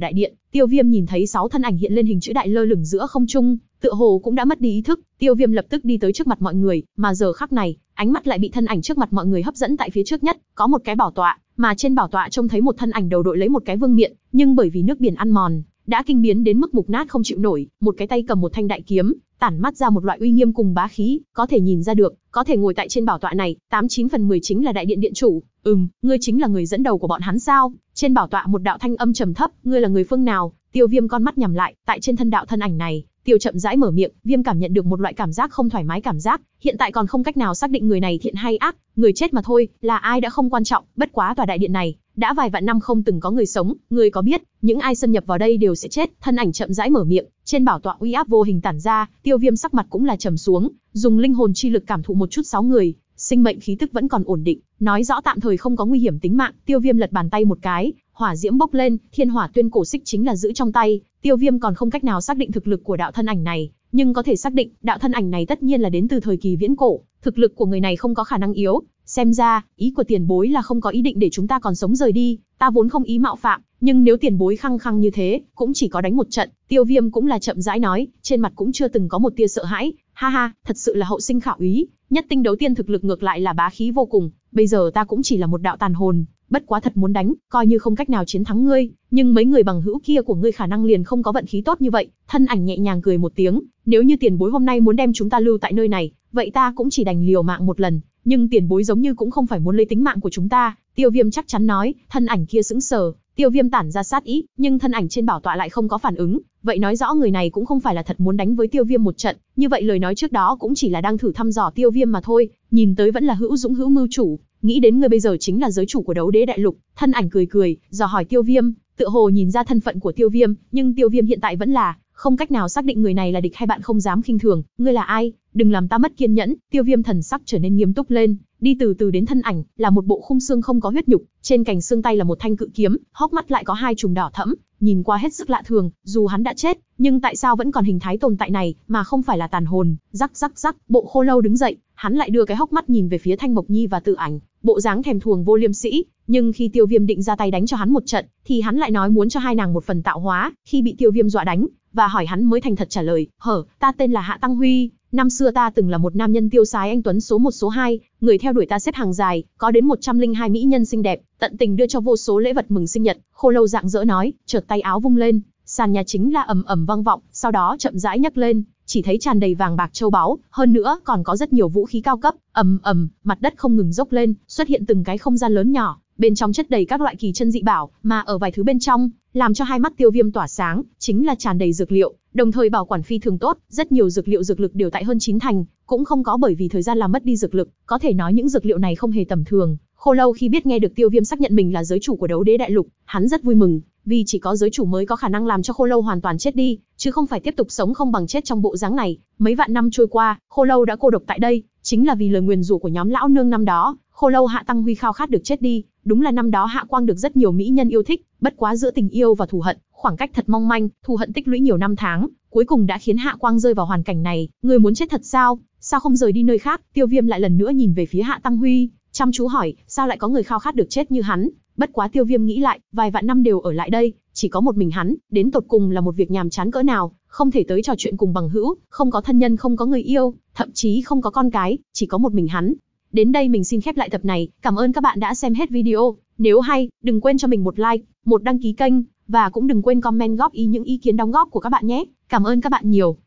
đại điện tiêu viêm nhìn thấy sáu thân ảnh hiện lên hình chữ đại lơ lửng giữa không trung tựa hồ cũng đã mất đi ý thức, Tiêu Viêm lập tức đi tới trước mặt mọi người, mà giờ khắc này, ánh mắt lại bị thân ảnh trước mặt mọi người hấp dẫn tại phía trước nhất, có một cái bảo tọa, mà trên bảo tọa trông thấy một thân ảnh đầu đội lấy một cái vương miện, nhưng bởi vì nước biển ăn mòn, đã kinh biến đến mức mục nát không chịu nổi, một cái tay cầm một thanh đại kiếm, tản mắt ra một loại uy nghiêm cùng bá khí, có thể nhìn ra được, có thể ngồi tại trên bảo tọa này, 89 phần 10 chính là đại điện điện chủ. Ừm, ngươi chính là người dẫn đầu của bọn hắn sao? Trên bảo tọa một đạo thanh âm trầm thấp, ngươi là người phương nào? Tiêu Viêm con mắt nhắm lại, tại trên thân đạo thân ảnh này, Tiêu chậm rãi mở miệng, Viêm cảm nhận được một loại cảm giác không thoải mái cảm giác, hiện tại còn không cách nào xác định người này thiện hay ác, người chết mà thôi, là ai đã không quan trọng, bất quá tòa đại điện này, đã vài vạn năm không từng có người sống, người có biết, những ai xâm nhập vào đây đều sẽ chết, thân ảnh chậm rãi mở miệng, trên bảo tọa uy áp vô hình tản ra, Tiêu Viêm sắc mặt cũng là trầm xuống, dùng linh hồn chi lực cảm thụ một chút sáu người, sinh mệnh khí tức vẫn còn ổn định, nói rõ tạm thời không có nguy hiểm tính mạng, Tiêu Viêm lật bàn tay một cái, hỏa diễm bốc lên, thiên hỏa tuyên cổ xích chính là giữ trong tay, Tiêu Viêm còn không cách nào xác định thực lực của đạo thân ảnh này, nhưng có thể xác định, đạo thân ảnh này tất nhiên là đến từ thời kỳ viễn cổ, thực lực của người này không có khả năng yếu, xem ra, ý của tiền bối là không có ý định để chúng ta còn sống rời đi, ta vốn không ý mạo phạm, nhưng nếu tiền bối khăng khăng như thế, cũng chỉ có đánh một trận, Tiêu Viêm cũng là chậm rãi nói, trên mặt cũng chưa từng có một tia sợ hãi, ha ha, thật sự là hậu sinh khảo ý, nhất tinh đấu tiên thực lực ngược lại là bá khí vô cùng, bây giờ ta cũng chỉ là một đạo tàn hồn, bất quá thật muốn đánh, coi như không cách nào chiến thắng ngươi, nhưng mấy người bằng hữu kia của ngươi khả năng liền không có vận khí tốt như vậy. Thân ảnh nhẹ nhàng cười một tiếng, nếu như tiền bối hôm nay muốn đem chúng ta lưu tại nơi này, vậy ta cũng chỉ đành liều mạng một lần, nhưng tiền bối giống như cũng không phải muốn lấy tính mạng của chúng ta. Tiêu Viêm chắc chắn nói, thân ảnh kia sững sờ, Tiêu Viêm tản ra sát ý, nhưng thân ảnh trên bảo tọa lại không có phản ứng, vậy nói rõ người này cũng không phải là thật muốn đánh với Tiêu Viêm một trận, như vậy lời nói trước đó cũng chỉ là đang thử thăm dò Tiêu Viêm mà thôi, nhìn tới vẫn là hữu dũng hữu mưu chủ nghĩ đến ngươi bây giờ chính là giới chủ của đấu đế đại lục, thân ảnh cười cười, dò hỏi tiêu viêm, tựa hồ nhìn ra thân phận của tiêu viêm, nhưng tiêu viêm hiện tại vẫn là, không cách nào xác định người này là địch hay bạn không dám khinh thường, ngươi là ai, đừng làm ta mất kiên nhẫn, tiêu viêm thần sắc trở nên nghiêm túc lên, đi từ từ đến thân ảnh, là một bộ khung xương không có huyết nhục, trên cành xương tay là một thanh cự kiếm, hốc mắt lại có hai chùm đỏ thẫm, nhìn qua hết sức lạ thường, dù hắn đã chết, nhưng tại sao vẫn còn hình thái tồn tại này, mà không phải là tàn hồn, rắc rắc rắc, bộ khô lâu đứng dậy, hắn lại đưa cái hốc mắt nhìn về phía Thanh Mộc Nhi và Tự Ảnh, bộ dáng thèm thuồng vô liêm sĩ, nhưng khi Tiêu Viêm định ra tay đánh cho hắn một trận, thì hắn lại nói muốn cho hai nàng một phần tạo hóa, khi bị Tiêu Viêm dọa đánh, và hỏi hắn mới thành thật trả lời, "Hở, ta tên là Hạ Tăng Huy, năm xưa ta từng là một nam nhân tiêu sái anh tuấn số một số hai, người theo đuổi ta xếp hàng dài, có đến 102 mỹ nhân xinh đẹp, tận tình đưa cho vô số lễ vật mừng sinh nhật." Khô Lâu dạng dỡ nói, chợt tay áo vung lên, sàn nhà chính là ầm ầm vang vọng, sau đó chậm rãi nhấc lên, chỉ thấy tràn đầy vàng bạc châu báu, hơn nữa còn có rất nhiều vũ khí cao cấp, ầm ầm, mặt đất không ngừng dốc lên, xuất hiện từng cái không gian lớn nhỏ, bên trong chất đầy các loại kỳ chân dị bảo, mà ở vài thứ bên trong, làm cho hai mắt Tiêu Viêm tỏa sáng, chính là tràn đầy dược liệu, đồng thời bảo quản phi thường tốt, rất nhiều dược liệu dược lực đều tại hơn chín thành, cũng không có bởi vì thời gian làm mất đi dược lực, có thể nói những dược liệu này không hề tầm thường. Khô Lâu khi biết nghe được Tiêu Viêm xác nhận mình là giới chủ của Đấu Đế Đại Lục, hắn rất vui mừng, vì chỉ có giới chủ mới có khả năng làm cho khô lâu hoàn toàn chết đi, chứ không phải tiếp tục sống không bằng chết trong bộ dáng này. Mấy vạn năm trôi qua, khô lâu đã cô độc tại đây, chính là vì lời nguyền rủa của nhóm lão nương năm đó. Khô lâu Hạ Tăng Huy khao khát được chết đi, đúng là năm đó Hạ Quang được rất nhiều mỹ nhân yêu thích, bất quá giữa tình yêu và thù hận, khoảng cách thật mong manh, thù hận tích lũy nhiều năm tháng, cuối cùng đã khiến Hạ Quang rơi vào hoàn cảnh này. Người muốn chết thật sao? Sao không rời đi nơi khác? Tiêu Viêm lại lần nữa nhìn về phía Hạ Tăng Huy, Chăm chú hỏi, sao lại có người khao khát được chết như hắn? Bất quá tiêu viêm nghĩ lại, vài vạn năm đều ở lại đây, chỉ có một mình hắn, đến tột cùng là một việc nhàm chán cỡ nào, không thể tới trò chuyện cùng bằng hữu, không có thân nhân không có người yêu, thậm chí không có con cái, chỉ có một mình hắn. Đến đây mình xin khép lại tập này, cảm ơn các bạn đã xem hết video, nếu hay, đừng quên cho mình một like, một đăng ký kênh, và cũng đừng quên comment góp ý những ý kiến đóng góp của các bạn nhé. Cảm ơn các bạn nhiều.